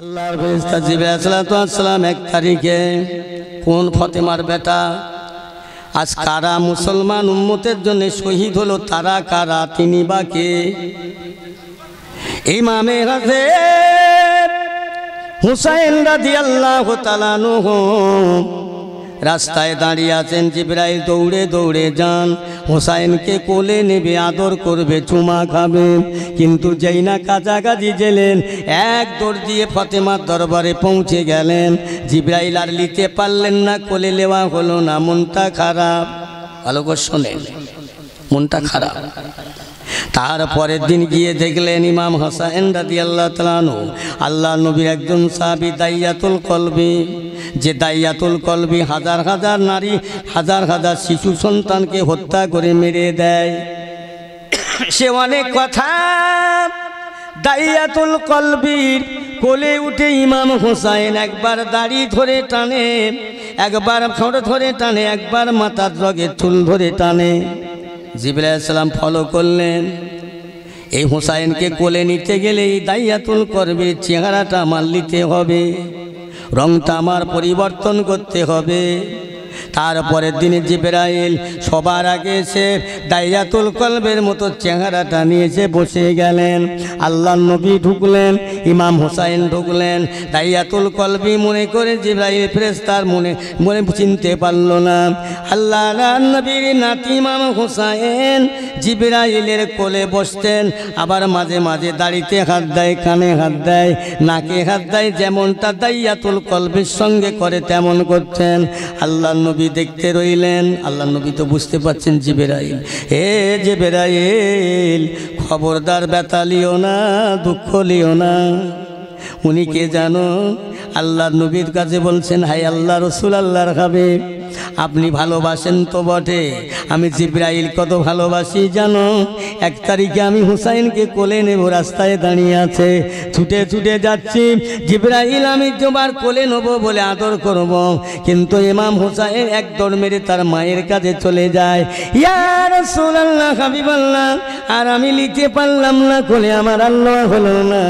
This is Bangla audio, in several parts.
আল্লাহর ফেরেশতা জিবে এক তারিখে কোন ফতেমার বেটা আজ কারা মুসলমান উম্মতের জন্য শহীদ হলো তারা কারা তিনি বা কে ইমামে হাসে হুসাইন রাদিয়াল্লাহু আল্লাহ তালানু রাস্তায় দাঁড়িয়ে আছেন জিব্রাইল দৌড়ে দৌড়ে যান হোসাইনকে কোলে নেবে আদর করবে চুমা খাবেন কিন্তু যেই না কাজাকাজি জেলেন এক দৌড় দিয়ে ফতেমার দরবারে পৌঁছে গেলেন জিব্রাইল আর নিতে পারলেন না কোলে নেওয়া হলো না মনটা খারাপ ভালো করে শোনেন মনটা খারাপ তারপরের দিন গিয়ে দেখলেন ইমাম হোসাইন রাজি আল্লাহ তালানু আল্লাহ নবীর একজন সাহাবি দাইয়াতুল কলবি যে দাইয়াতুল কলবি হাজার হাজার নারী হাজার হাজার শিশু সন্তানকে হত্যা করে মেরে দেয় সে অনেক কথা দাইয়াতুল কলবির কোলে উঠে ইমাম হোসাইন একবার দাড়ি ধরে টানে একবার ফড় ধরে টানে একবার মাথার রগের চুল ধরে টানে জিবুল্লাহ সালাম ফলো করলেন এই হোসাইনকে কোলে নিতে গেলে এই দাইয়াতুল করবে চেহারাটা মাল্লিতে নিতে হবে রংটা আমার পরিবর্তন করতে হবে তারপরের দিনে জিব্রাইল সবার আগে এসে দাইয়াতুল কলবের মতো চেহারাটা নিয়েছে বসে গেলেন আল্লাহ নবী ঢুকলেন ইমাম হোসাইন ঢুকলেন দাইয়াতুল কলবি মনে করে জিব্রাইল তার মনে মনে চিনতে পারল না আল্লাহ নবীর নাতি ইমাম হোসাইন জিব্রাইলের কোলে বসতেন আবার মাঝে মাঝে দাড়িতে হাত দেয় কানে হাত দেয় নাকে হাত দেয় যেমনটা দাইয়াতুল কলবির সঙ্গে করে তেমন করছেন আল্লাহ নবী নবী দেখতে রইলেন আল্লাহ নবী তো বুঝতে পাচ্ছেন জিবেরাইল হে বেরাইল খবরদার ব্যথা লিও না দুঃখ লিও না উনি কে জানো আল্লাহ নবীর কাছে বলছেন হাই আল্লাহ রসুল আল্লাহর হাবিব আপনি ভালোবাসেন তো বটে আমি জিব্রাইল কত ভালোবাসি জানো এক তারিখে আমি হুসাইনকে কোলে নেব রাস্তায় দাঁড়িয়ে আছে ছুটে ছুটে যাচ্ছি জিব্রাইল আমি তোমার কোলে নেবো বলে আদর করব কিন্তু ইমাম হুসাইন এক দর মেরে তার মায়ের কাছে চলে যায় ইয়ার সোলাল্লাহ হাবিবাল্লাহ আর আমি লিখে পারলাম না কোলে আমার আল্লাহ হলো না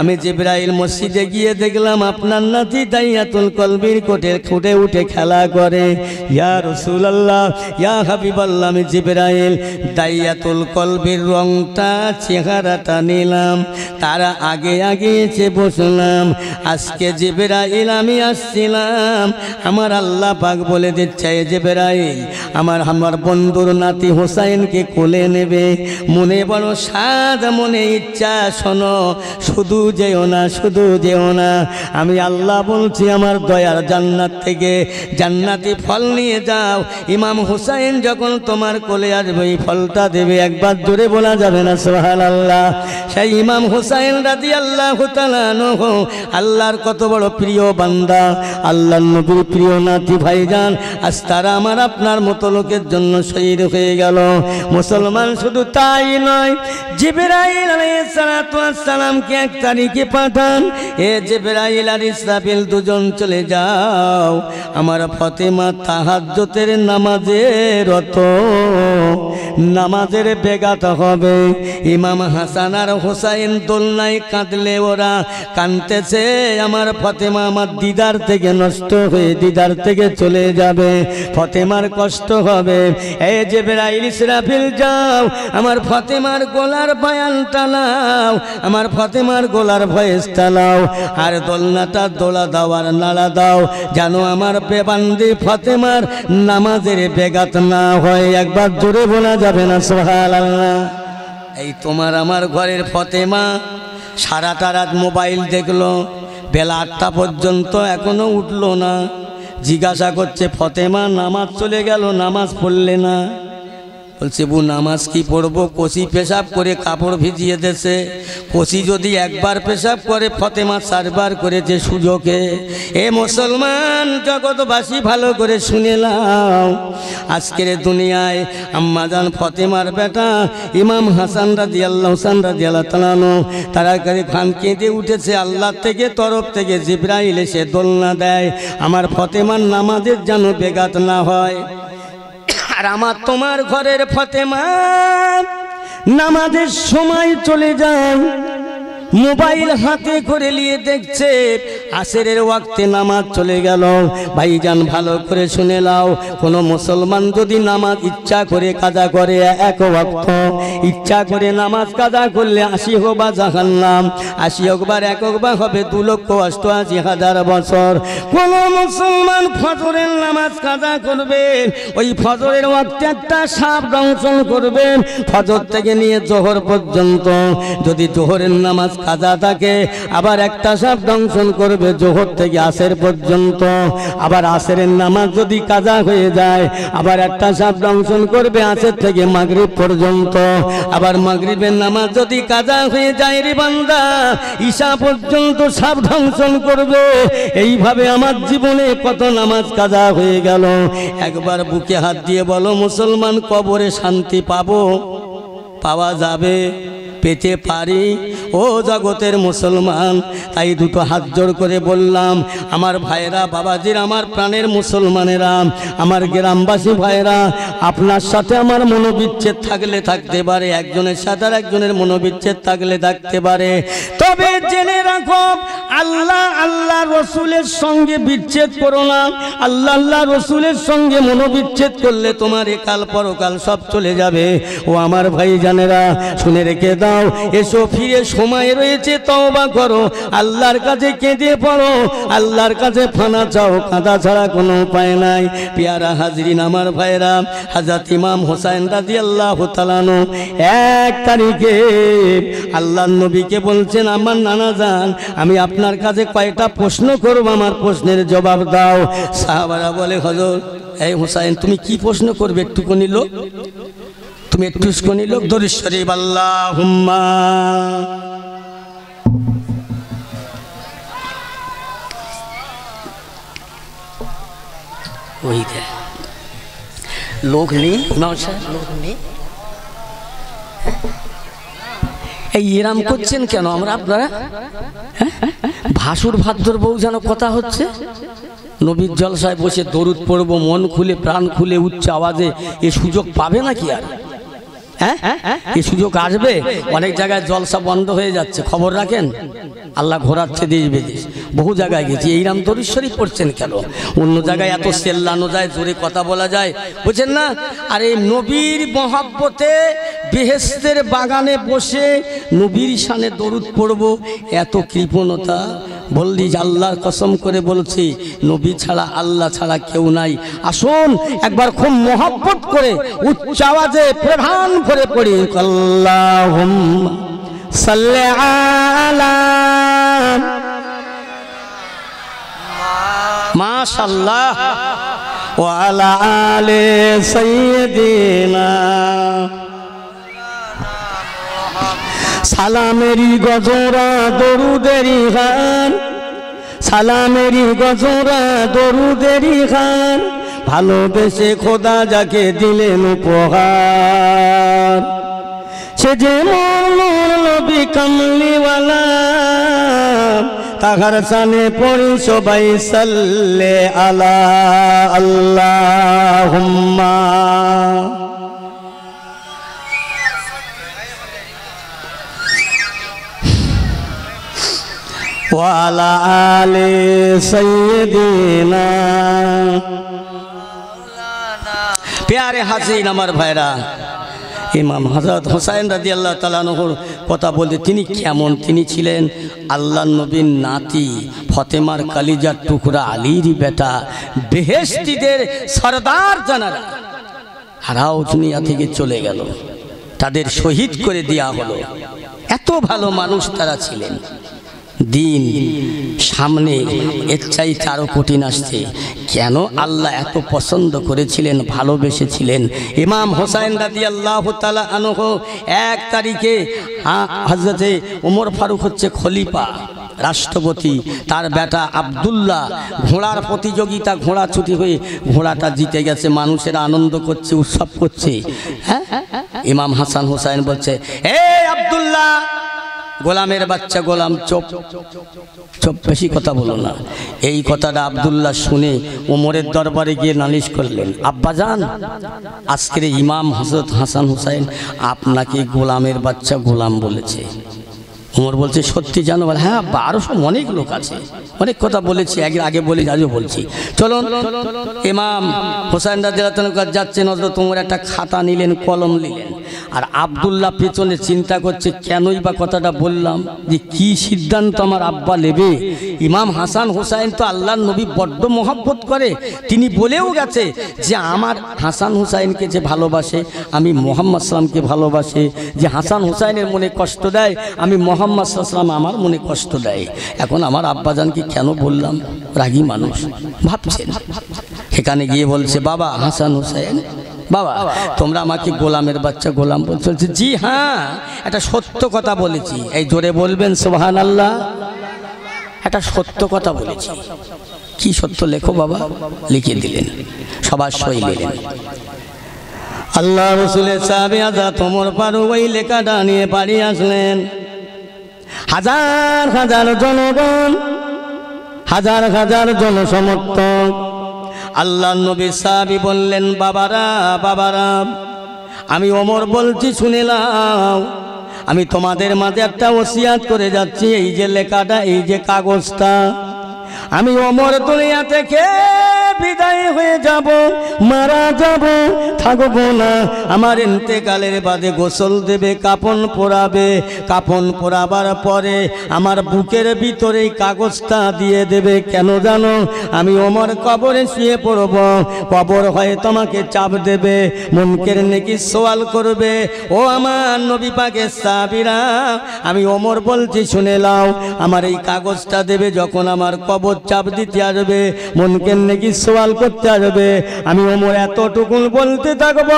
আমি জিব্রাইল মসজিদে গিয়ে দেখলাম আপনার নাতি দাইয়াতুল কলবির কোটে খুঁটে উঠে খেলা করে ইয়া রসুল আল্লাহ ইয়া হাবিব আল্লাহ আমি জিব্রাইল দাইয়াতুল কলবের রংটা চেহারাটা নিলাম তারা আগে আগে এসে বসলাম আজকে জিব্রাইল আমি আসছিলাম আমার আল্লাহ পাক বলে দিচ্ছে জিব্রাইল আমার আমার বন্ধুর নাতি হোসাইনকে কোলে নেবে মনে বড় সাদ মনে ইচ্ছা শোনো শুধু যেও না শুধু যেও না আমি আল্লাহ বলছি আমার দয়ার জান্নাত থেকে জান্নাতি ফল ফল নিয়ে যাও ইমাম হুসাইন যখন তোমার কোলে আসবে এই ফলটা দেবে একবার দূরে বলা যাবে না সোহাল আল্লাহ সেই ইমাম হুসাইন রাজি আল্লাহ আল্লাহর কত বড় প্রিয় বান্দা আল্লাহ নবীর প্রিয় নাতি ভাইজান আজ তারা আমার আপনার মতো লোকের জন্য শহীদ হয়ে গেল মুসলমান শুধু তাই নয় জিবরাইল আলাইসালামকে এক তারিখে পাঠান এ জিবরাইল আর ইসরাফিল দুজন চলে যাও আমার ফতেমা তাহাজ্যতের নামাজের রত নামাজের বেগাত হবে ইমাম হাসান আর হোসাইন দোলনাই কাঁদলে ওরা কাঁদতেছে আমার ফতেমা আমার দিদার থেকে নষ্ট হয়ে দিদার থেকে চলে যাবে ফতেমার কষ্ট হবে এ যে বেড়াইল ইসরাফিল যাও আমার ফতেমার গোলার বয়ান টালাও আমার ফতেমার গোলার ভয়েস টালাও আর দোলনাটা দোলা দাও আর নাড়া দাও জানো আমার বেবান্দি ফতে ফাতেমার নামাজের বেগাত না হয় একবার জোরে বোনা যাবে না সোহাল আল্লাহ এই তোমার আমার ঘরের ফতেমা সারাটা রাত মোবাইল দেখলো বেলা আটটা পর্যন্ত এখনো উঠলো না জিজ্ঞাসা করছে ফতেমা নামাজ চলে গেল নামাজ পড়লে না বলছে বু নামাজ কি পড়বো কষি পেশাব করে কাপড় ভিজিয়ে দেশে কষি যদি একবার পেশাব করে ফতেমা চারবার করেছে সুযোগে এ মুসলমান জগৎবাসী ভালো করে শুনেলাম আজকের দুনিয়ায় আম্মাজান ফতেমার বেটা ইমাম হাসান রাজি আল্লাহ হাসান রাজি তালানো তারা করে খান কেঁদে উঠেছে আল্লাহ থেকে তরফ থেকে জিব্রাইল এসে দোলনা দেয় আমার ফতেমার নামাজের যেন বেগাত না হয় আর আমার তোমার ঘরের ফতেমা নামাজের সময় চলে যায় মোবাইল হাতে করে নিয়ে দেখছে আসের ওয়াক্তে নামাজ চলে গেল ভাইজান ভালো করে শুনে নাও কোনো মুসলমান যদি নামাজ ইচ্ছা করে কাজা করে এক ওয়াক্ত ইচ্ছা করে নামাজ কাজা করলে আশি হোক বা জাহান নাম আশি হোক বা এক হোক বা হবে দু লক্ষ অষ্টআশি হাজার বছর কোন মুসলমান ফজরের নামাজ কাজা করবে ওই ফজরের ওয়াক্তে একটা সাপ দংশন করবেন ফজর থেকে নিয়ে জোহর পর্যন্ত যদি জোহরের নামাজ কাজা থাকে আবার একটা সাপ দংশন করবে জোহর থেকে আসের পর্যন্ত আবার আসেরের নামাজ যদি কাজা হয়ে যায় আবার একটা সাপ দংশন করবে আসের থেকে মাগরিব পর্যন্ত আবার মাগরিবের নামাজ যদি কাজা হয়ে যায় রে বান্দা ঈশা পর্যন্ত সাপ দংশন করবে এইভাবে আমার জীবনে কত নামাজ কাজা হয়ে গেল একবার বুকে হাত দিয়ে বলো মুসলমান কবরে শান্তি পাবো পাওয়া যাবে পেতে পারি ও জগতের মুসলমান তাই দুটো হাত জোর করে বললাম আমার ভাইরা বাবাজির আমার প্রাণের মুসলমানেরা আমার গ্রামবাসী ভাইরা আপনার সাথে আমার মনোবিচ্ছেদ থাকলে থাকতে পারে একজনের সাথে আর একজনের মনোবিচ্ছেদ থাকলে থাকতে পারে তবে জেনে রাখো আল্লাহ আল্লাহ রসুলের সঙ্গে বিচ্ছেদ করো না আল্লাহ আল্লাহ রসুলের সঙ্গে মনোবিচ্ছেদ করলে তোমার একাল পরকাল সব চলে যাবে ও আমার ভাই জানেরা শুনে রেখে দাও দাও এসো ফিরে সময় রয়েছে তওবা করো আল্লাহর কাছে কেঁদে পড়ো আল্লাহর কাছে ফানা চাও কাঁদা ছাড়া কোনো উপায় নাই পেয়ারা হাজরিন আমার ভাইরা হাজাত ইমাম হোসাইন রাজি আল্লাহ তালানো এক তারিখে আল্লাহ নবীকে বলছেন আমার নানা যান আমি আপনার কাছে কয়েকটা প্রশ্ন করব আমার প্রশ্নের জবাব দাও সাহাবারা বলে হজর এই হোসাইন তুমি কি প্রশ্ন করবে একটুকু নিল তুমি একটু শুনি লোক ধরেশ্বরী বাল্লাহ আল্লাহ লোক वही है लोग এই এরাম করছেন কেন আমরা আপনারা হ্যাঁ? ভাসুর ভাদ্র বউ যেন কথা হচ্ছে নবীর জলসায় বসে দরুদ পড়ব মন খুলে প্রাণ খুলে উচ্চ আওয়াজে এ সুযোগ পাবে নাকি আর হ্যাঁ এই সুযোগ আসবে অনেক জায়গায় জলসা বন্ধ হয়ে যাচ্ছে খবর রাখেন আল্লাহ ঘোরাচ্ছে দেশ বিদেশ বহু জায়গায় গেছি এই রাম তরীশ্বরী পড়ছেন কেন অন্য জায়গায় এত সেল্লানো যায় জোরে কথা বলা যায় বুঝছেন না আর এই নবীর মহাব্বতে বেহেস্তের বাগানে বসে নবীর সানে দরুদ পড়ব এত কৃপণতা বললি যে আল্লাহর কসম করে বলছি নবী ছাড়া আল্লাহ ছাড়া কেউ নাই আসুন একবার খুব মহাব্বত করে উচ্চ আওয়াজে প্রধান করে পড়ি আল্লাহ মাশাল্লাহ ওয়ালা আলে সৈয়দিনা সালামেরি গজরা দরুদেরি খান সালামেরি গজরা দরুদেরি খান ভালোবেসে খোদা যাকে দিলেন উপহার সে যে মোর কামলিওয়ালা তাহার সানে পড়ি সবাই সাল্লে আলা আল্লাহ وعلى آل سيدنا প্যারে হাসিন আমার ভাইরা ইমাম হাজরত হোসাইন রাজি আল্লাহ তালানহর কথা বলতে তিনি কেমন তিনি ছিলেন আল্লাহ নবীর নাতি ফতেমার কালিজার টুকরা আলীর বেটা বেহেস্তিদের সরদার জানারা হারাও দুনিয়া থেকে চলে গেল তাদের শহীদ করে দেয়া হলো এত ভালো মানুষ তারা ছিলেন দিন সামনে এর চাই তারও কঠিন আসছে কেন আল্লাহ এত পছন্দ করেছিলেন ভালোবেসেছিলেন ইমাম হোসাইন দাদি আল্লাহ তালা আনহ এক তারিখে হাজরতে ওমর ফারুক হচ্ছে খলিফা রাষ্ট্রপতি তার বেটা আবদুল্লাহ ঘোড়ার প্রতিযোগিতা ঘোড়া ছুটি হয়ে ঘোড়াটা জিতে গেছে মানুষের আনন্দ করছে উৎসব করছে হ্যাঁ ইমাম হাসান হোসাইন বলছে এ আবদুল্লাহ গোলামের বাচ্চা গোলাম চোপ চোপ বেশি কথা বলো না এই কথাটা আবদুল্লাহ শুনে ওমরের দরবারে গিয়ে নালিশ করলেন আব্বাজান আজকের ইমাম হজরত হাসান হুসাইন আপনাকে গোলামের বাচ্চা গোলাম বলেছে উমর বলছে সত্যি জানো বলে হ্যাঁ বারোশো অনেক লোক আছে অনেক কথা বলেছি একদিন আগে বলি আজও বলছি চলুন এমাম হোসাইন দাদ যাচ্ছেন হজরত তোমার একটা খাতা নিলেন কলম নিলেন আর আবদুল্লাহ পেছনে চিন্তা করছে কেনই বা কথাটা বললাম যে কি সিদ্ধান্ত আমার আব্বা নেবে ইমাম হাসান হুসাইন তো আল্লাহ নবী বড্ড মহব্বত করে তিনি বলেও গেছে যে আমার হাসান হুসাইনকে যে ভালোবাসে আমি মোহাম্মদ সালামকে ভালোবাসে যে হাসান হুসাইনের মনে কষ্ট দেয় আমি মোহাম্মদ মোহাম্মদ সাল্লাম আমার মনে কষ্ট দেয় এখন আমার আব্বাজানকে কেন বললাম রাগী মানুষ ভাবছেন এখানে গিয়ে বলছে বাবা হাসান হোসেন বাবা তোমরা আমাকে গোলামের বাচ্চা গোলাম বলছে জি হ্যাঁ এটা সত্য কথা বলেছি এই জোরে বলবেন সোহান আল্লাহ একটা সত্য কথা বলেছি কি সত্য লেখো বাবা লিখে দিলেন সবার সই নিলেন আল্লাহ রসুলের সাহেব আজা পারো ওই লেখাটা নিয়ে বাড়ি আসলেন হাজার হাজার জনগণ হাজার হাজার জনসমর্থক আল্লাহ নবী সাহাবি বললেন বাবারা বাবারা আমি অমর বলছি শুনিলাম আমি তোমাদের মাঝে একটা ওসিয়াত করে যাচ্ছি এই যে লেখাটা এই যে কাগজটা আমি অমর দুনিয়া থেকে বিদায় হয়ে যাব মারা যাব থাকব না আমার ইন্তেকালের বাদে গোসল দেবে কাপন পরাবে কাপন পরাবার পরে আমার বুকের ভিতরে কাগজটা দিয়ে দেবে কেন জানো আমি ওমর কবরে শুয়ে পড়ব কবর হয় তোমাকে চাপ দেবে মনকের নাকি সোয়াল করবে ও আমার নবী পাকে সাবিরা আমি ওমর বলছি শুনে লাও আমার এই কাগজটা দেবে যখন আমার কবর চাপ দিতে আসবে মনকে নাকি সওয়াল করতে আসবে আমি ওমর এতটুকু বলতে থাকব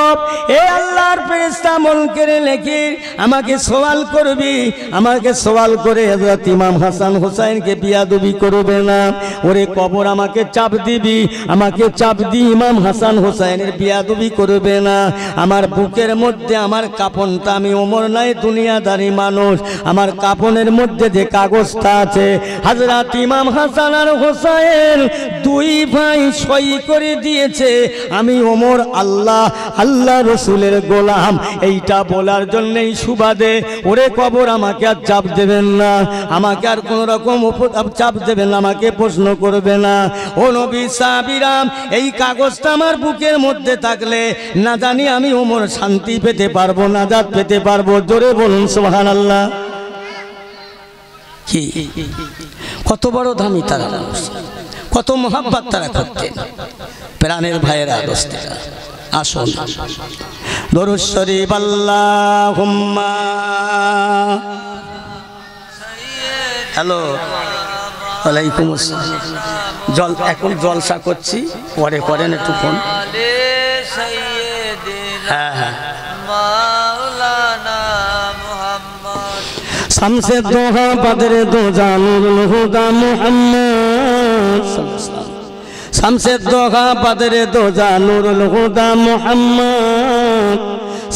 এ আল্লাহর ফেরেশতা মনকে নাকি আমাকে সওয়াল করবি আমাকে সওয়াল করে হযরত ইমাম হাসান হোসাইনকে বিয়াদবি করবে না ওরে কবর আমাকে চাপ দিবি আমাকে চাপ দি ইমাম হাসান হুসাইনের বিয়াদবি করবে না আমার বুকের মধ্যে আমার কাপনটা আমি ওমর নাই দুনিয়াদারি মানুষ আমার কাপনের মধ্যে যে কাগজটা আছে হাজরাত ইমাম হাসান আর হোসাইন দুই ভাই সই করে দিয়েছে আমি ওমর আল্লাহ আল্লাহ রসুলের গোলাম এইটা বলার জন্যই সুবাদে ওরে কবর আমাকে আর চাপ দেবেন না আমাকে আর কোনো রকম চাপ দেবেন না আমাকে প্রশ্ন করবে না ও নবী সাবিরাম এই কাগজটা আমার বুকের মধ্যে থাকলে না জানি আমি ওমর শান্তি পেতে পারবো না জাত পেতে পারবো জোরে বলুন সোহান আল্লাহ কি কত বড় দামি তারা কত মহাব্বাত তারা করতেন প্রাণের ভাইয়ের দোস্তেরা আসুন দরুশ্বরী শরীফ হ্যালো ওয়ালাইকুম আসসালাম জল এখন জলসা করছি পরে করেন একটু ফোন হ্যাঁ হ্যাঁ শামসে দোহা বাদের দো জানুল হুদা মুহাম্মদ শামসে দোহা বাদের দো জানুল হুদা মুহাম্মদ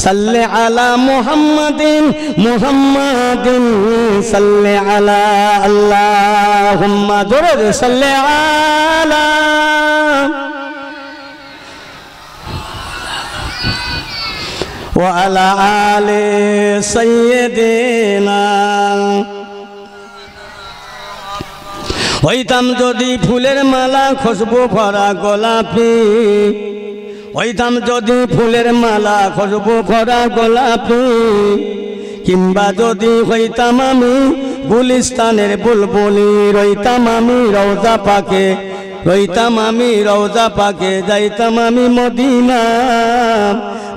সাল্লে আলা মুহাম্মাদিন মুহাম্মাদিন সাল্লে আলা আল্লাহুম্মা দুরুদ সাল্লে আলা وعلى آل سيدنا হইতাম যদি ফুলের মালা খুশবু ভরা গোলাপি হইতাম যদি ফুলের মালা খুশবু ভরা গোলাপি কিংবা যদি হইতাম আমি গুলিস্তানের বুলবুলি রইতাম আমি রওজা পাকে রইতাম আমি রওজা পাকে যাইতাম আমি মদিনা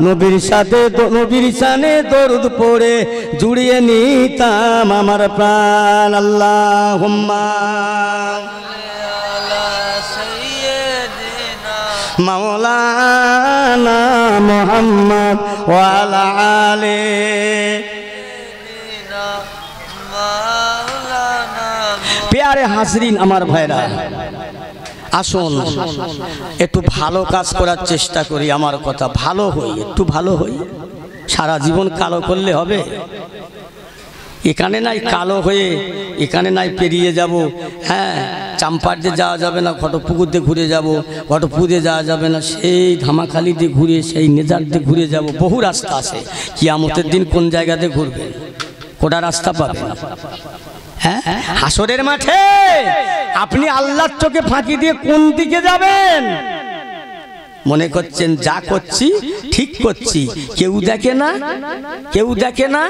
নবীর সাথে নবীর সানে দরুদ পড়ে জুড়িয়ে নিতাম আমার প্রাণ আল্লাহ হুম্মা মাওলানা মোহাম্মদ ওয়ালা আলে পেয়ারে হাসরিন আমার ভাইরা আসুন একটু ভালো কাজ করার চেষ্টা করি আমার কথা ভালো হই একটু ভালো হই সারা জীবন কালো করলে হবে এখানে নাই কালো হয়ে এখানে নাই পেরিয়ে যাব হ্যাঁ চাম্পার দিয়ে যাওয়া যাবে না পুকুর দিয়ে ঘুরে যাব ঘটো পুকুরে যাওয়া যাবে না সেই ধামাখালি দিয়ে ঘুরে সেই নেজার দিয়ে ঘুরে যাব বহু রাস্তা আছে কিয়ামতের দিন কোন জায়গাতে ঘুরবে কোটা রাস্তা পাবেন হ্যাঁ হাসরের মাঠে আপনি আল্লাহর চোখে ফাঁকি দিয়ে কোন দিকে যাবেন মনে করছেন যা করছি ঠিক করছি কেউ দেখে না কেউ দেখে না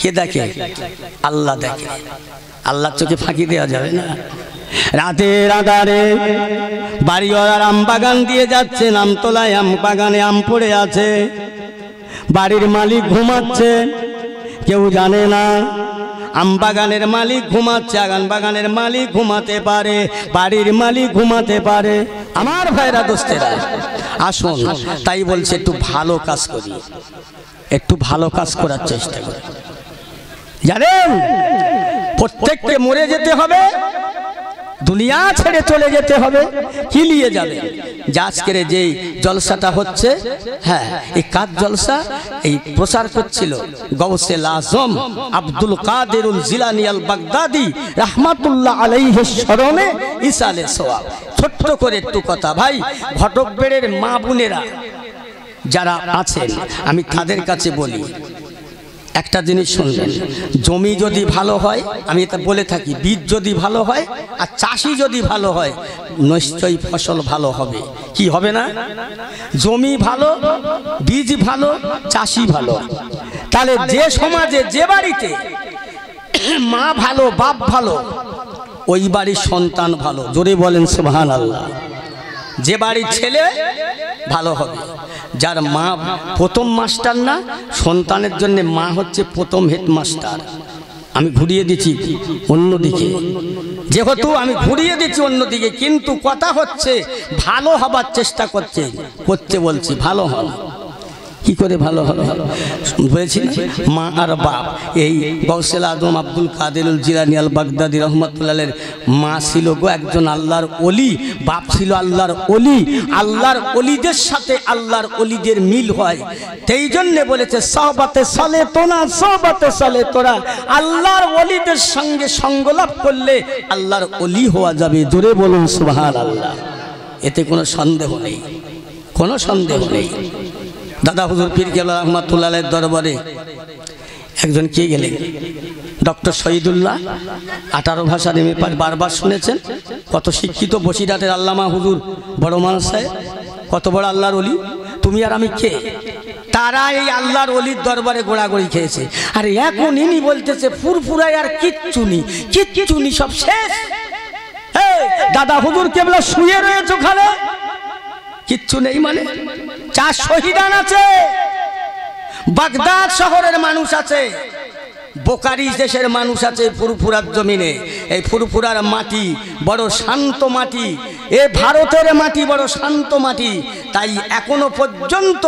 কে দেখে আল্লাহ দেখে আল্লাহর চোখে ফাঁকি দেওয়া যাবে না রাতের আধারে বাড়িওয়ালার আম বাগান দিয়ে যাচ্ছে আমতলায় আম বাগানে আম পড়ে আছে বাড়ির মালিক ঘুমাচ্ছে কেউ জানে না আম বাগানের মালিক ঘুমাচ্ছে আগান বাগানের মালিক ঘুমাতে পারে বাড়ির মালিক ঘুমাতে পারে আমার ভাইরা দোস্তেরা আসুন তাই বলছে একটু ভালো কাজ করি একটু ভালো কাজ করার চেষ্টা করি জানেন প্রত্যেককে মরে যেতে হবে দুনিয়া ছেড়ে চলে যেতে হবে কি নিয়ে যাবে আজকের যেই জলসাটা হচ্ছে হ্যাঁ এই কাজ জলসা এই প্রচার করছিল গৌসেল আজম আব্দুল কাদেরুল জিলানি আল বাগদাদি রাহমাতুল্লাহ আলাইহের স্মরণে ইসালে সোয়াব ছোট্ট করে একটু কথা ভাই ঘটকবেড়ের মা বোনেরা যারা আছেন আমি তাদের কাছে বলি একটা জিনিস শুনবেন জমি যদি ভালো হয় আমি এটা বলে থাকি বীজ যদি ভালো হয় আর চাষি যদি ভালো হয় নিশ্চয়ই ফসল ভালো হবে কি হবে না জমি ভালো বীজ ভালো চাষি ভালো তাহলে যে সমাজে যে বাড়িতে মা ভালো বাপ ভালো ওই বাড়ির সন্তান ভালো জোরে বলেন সুবহান আল্লাহ যে বাড়ির ছেলে ভালো হবে যার মা প্রথম মাস্টার না সন্তানের জন্য মা হচ্ছে প্রথম হেডমাস্টার আমি ঘুরিয়ে দিচ্ছি অন্যদিকে যেহেতু আমি ঘুরিয়ে দিচ্ছি অন্যদিকে কিন্তু কথা হচ্ছে ভালো হবার চেষ্টা করছে করতে বলছি ভালো হওয়া কি করে ভালো হবে বলেছি মা আর বাপ এই গৌসেল আদম আব্দুল কাদেরুল জিরানি আল বাগদাদি রহমতুল্লালের মা ছিল গো একজন আল্লাহর অলি বাপ ছিল আল্লাহর অলি আল্লাহর অলিদের সাথে আল্লাহর অলিদের মিল হয় সেই জন্যে বলেছে সহবাতে চলে তোনা সহবাতে চলে তোরা আল্লাহর অলিদের সঙ্গে সঙ্গলাপ করলে আল্লাহর অলি হওয়া যাবে দূরে বলুন সুবাহ আল্লাহ এতে কোনো সন্দেহ নেই কোনো সন্দেহ নেই দাদা হুজুর পীর কেবলা রহমাতুল্লাহের দরবারে একজন কে গেলেন ডক্টর শহীদুল্লাহ আঠারো ভাষার নেমে পাঠ বারবার শুনেছেন কত শিক্ষিত বসিরাটের আল্লামা হুজুর বড় মানুষ কত বড় আল্লাহর অলি তুমি আর আমি কে তারা এই আল্লাহর অলির দরবারে গোড়াগড়ি খেয়েছে আর এখন ইনি বলতেছে ফুরফুরাই আর কিচ্ছুনি কিচ্ছুনি সব শেষ দাদা হুজুর কেবলা শুয়ে রয়েছে ওখানে কিচ্ছু নেই মানে চার শহীদান আছে বাগদাদ শহরের মানুষ আছে বোকারি দেশের মানুষ আছে ফুরফুরার জমিনে এই ফুরফুরার মাটি বড় শান্ত মাটি এ ভারতের মাটি বড় শান্ত মাটি তাই এখনো পর্যন্ত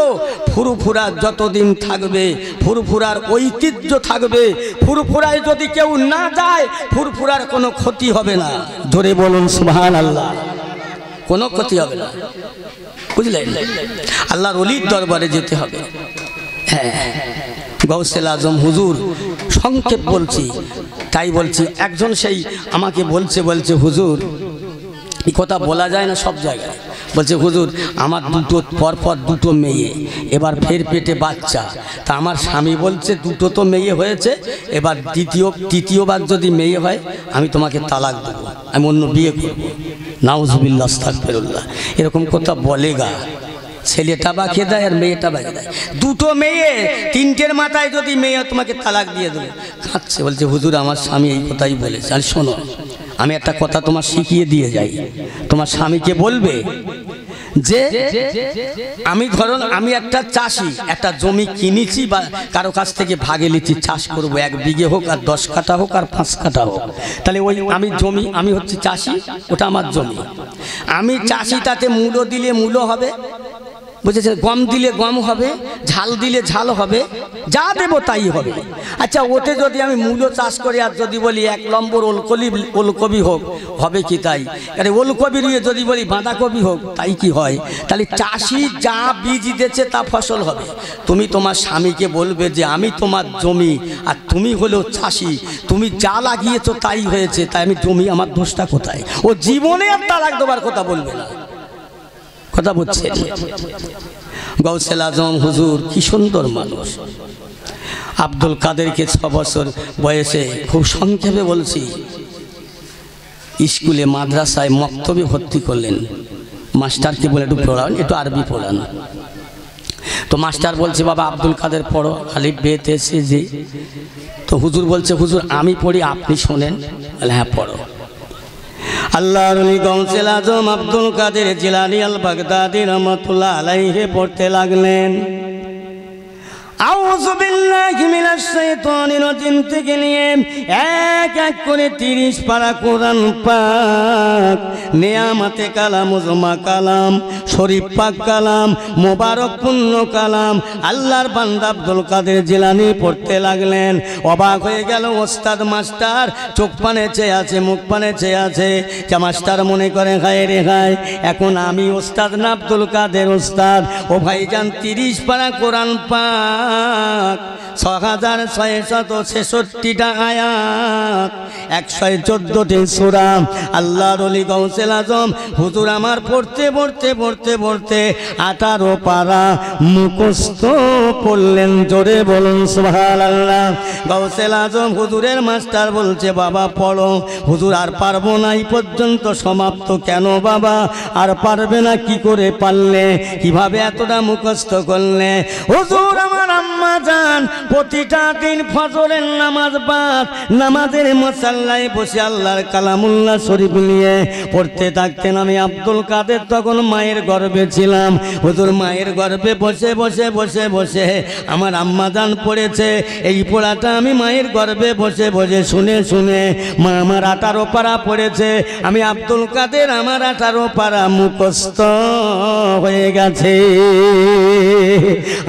ফুরফুরা যতদিন থাকবে ফুরফুরার ঐতিহ্য থাকবে ফুরফুরায় যদি কেউ না যায় ফুরফুরার কোনো ক্ষতি হবে না ধরে বলুন সুহান আল্লাহ কোনো ক্ষতি হবে না বুঝলেন আল্লাহর অলির দরবারে যেতে হবে হ্যাঁ গৌসেল আজম হুজুর সংক্ষেপ বলছি তাই বলছি একজন সেই আমাকে বলছে বলছে হুজুর কথা বলা যায় না সব জায়গায় বলছে হুজুর আমার দুটো পরপর দুটো মেয়ে এবার ফের পেটে বাচ্চা তা আমার স্বামী বলছে দুটো তো মেয়ে হয়েছে এবার দ্বিতীয় তৃতীয়বার যদি মেয়ে হয় আমি তোমাকে তালাক দেবো আমি অন্য বিয়ে করবো নাউজবিল্লা ফেরুল্লাহ এরকম কথা বলে গা ছেলেটা খেয়ে দেয় আর মেয়েটা খেয়ে দেয় দুটো মেয়ে তিনটের মাথায় যদি মেয়ে তোমাকে তালাক দিয়ে দেবে কাঁদছে বলছে হুজুর আমার স্বামী এই কথাই বলেছে আর শোনো আমি একটা কথা তোমার শিখিয়ে দিয়ে যাই তোমার স্বামীকে বলবে যে আমি ধরুন আমি একটা চাষি একটা জমি কিনেছি বা কারো কাছ থেকে ভাগে নিচ্ছি চাষ করবো এক বিঘে হোক আর দশ কাঠা হোক আর পাঁচ কাঠা হোক তাহলে ওই আমি জমি আমি হচ্ছে চাষি ওটা আমার জমি আমি চাষি তাতে মূলো দিলে মূলো হবে বুঝেছে গম দিলে গম হবে ঝাল দিলে ঝাল হবে যা দেবো তাই হবে আচ্ছা ওতে যদি আমি মূলো চাষ করি আর যদি বলি এক নম্বর ওলকলি ওলকবি হোক হবে কি তাই আরে ওলকবি নিয়ে যদি বলি বাঁধাকবি হোক তাই কি হয় তাহলে চাষি যা বীজ দিয়েছে তা ফসল হবে তুমি তোমার স্বামীকে বলবে যে আমি তোমার জমি আর তুমি হলেও চাষি তুমি যা লাগিয়েছো তাই হয়েছে তাই আমি জমি আমার দোষটা কোথায় ও জীবনে আর লাগ দেবার কথা বলবে না কথা বলছে গৌসেল আজম হুজুর কি সুন্দর মানুষ আব্দুল কাদেরকে ছ বছর বয়সে খুব সংক্ষেপে বলছি স্কুলে মাদ্রাসায় মক্তবে ভর্তি করলেন মাস্টারকে বলে একটু পড়ান একটু আরবি পড়ান তো মাস্টার বলছে বাবা আব্দুল কাদের পড়ো আলিফ বেতে সে যে তো হুজুর বলছে হুজুর আমি পড়ি আপনি শোনেন হ্যাঁ পড়ো আল্লাহ আব্দুল কাদের জিলানি আল বাগদাদি রহমতুল্লাহ আলাইহে পড়তে লাগলেন থেকে নিয়ে এক এক করে তিরিশ পারা কোরআন পাক নেয়ামাতে কালাম ওজমা কালাম শরীফ পাক কালাম মোবারক পূর্ণ কালাম আল্লাহর বান্দা আব্দুল কাদের জিলানি পড়তে লাগলেন অবাক হয়ে গেল ওস্তাদ মাস্টার চোখ পানে চেয়ে আছে মুখ পানে চেয়ে আছে যা মাস্টার মনে করে হায় রে হায় এখন আমি ওস্তাদ না আব্দুল কাদের ওস্তাদ ও ভাইজান তিরিশ পারা কোরআন পাক ডাক ছ হাজার একশো গৌসেল আজম আমার পড়তে আঠারো পারা মুখস্থ করলেন জোরে বলুন গৌসেল আজম হুজুরের মাস্টার বলছে বাবা পড়ো হুজুর আর পারবো না এই পর্যন্ত সমাপ্ত কেন বাবা আর পারবে না কি করে পারলে কিভাবে এতটা মুখস্থ করলে হুজুর আমার আম্মা যান প্রতিটা দিন ফজরের নামাজ বাদ নামাজের মশাল্লায় বসে আল্লাহর কালামুল্লা শরীফ নিয়ে পড়তে থাকতেন আমি আব্দুল কাদের তখন মায়ের গর্বে ছিলাম হুজুর মায়ের গর্বে বসে বসে বসে বসে আমার আম্মা দান পড়েছে এই পোড়াটা আমি মায়ের গর্বে বসে বসে শুনে শুনে মা আমার আটারো পাড়া পড়েছে আমি আব্দুল কাদের আমার আটারো পাড়া মুখস্থ হয়ে গেছে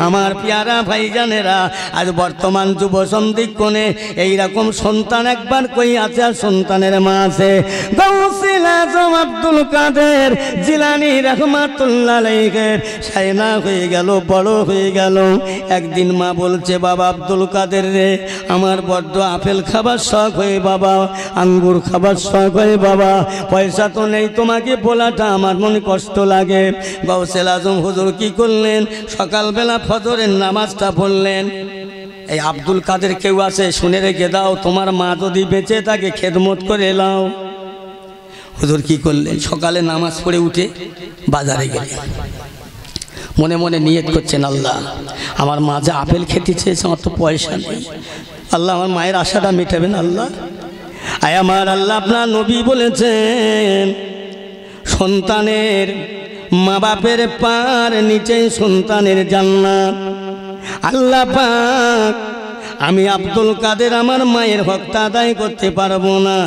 আমার পিয়ারা ভাইজানেরা আর বর্তমান যুব কোণে এইরকম সন্তান একবার কই আছে আর সন্তানের মা আছে আব্দুল কাদের জিলানি রহমাতুল্লাহের সাইনা হয়ে গেল বড় হয়ে গেল একদিন মা বলছে বাবা আব্দুল কাদের রে আমার বড্ড আপেল খাবার শখ হয়ে বাবা আঙ্গুর খাবার শখ হয়ে বাবা পয়সা তো নেই তোমাকে বলাটা আমার মনে কষ্ট লাগে গৌসেল আজম হুজুর কি করলেন সকালবেলা ফজরের নামাজটা পড়লেন এই আব্দুল কাদের কেউ আছে শুনে রেখে দাও তোমার মা যদি বেঁচে তাকে খেদমত করে এলাও হুজুর কি করলেন সকালে নামাজ পড়ে উঠে বাজারে গেল মনে মনে নিয়ত করছেন আল্লাহ আমার মা যে আপেল খেতে চেয়েছে আমার তো পয়সা নেই আল্লাহ আমার মায়ের আশাটা মেটাবেন আল্লাহ আয় আমার আল্লাহ আপনার নবী বলেছেন সন্তানের মা বাপের পার নিচে সন্তানের জান্নাত আল্লাহ পাক আমি আব্দুল কাদের আমার মায়ের ভক্ত আদায় করতে পারবো না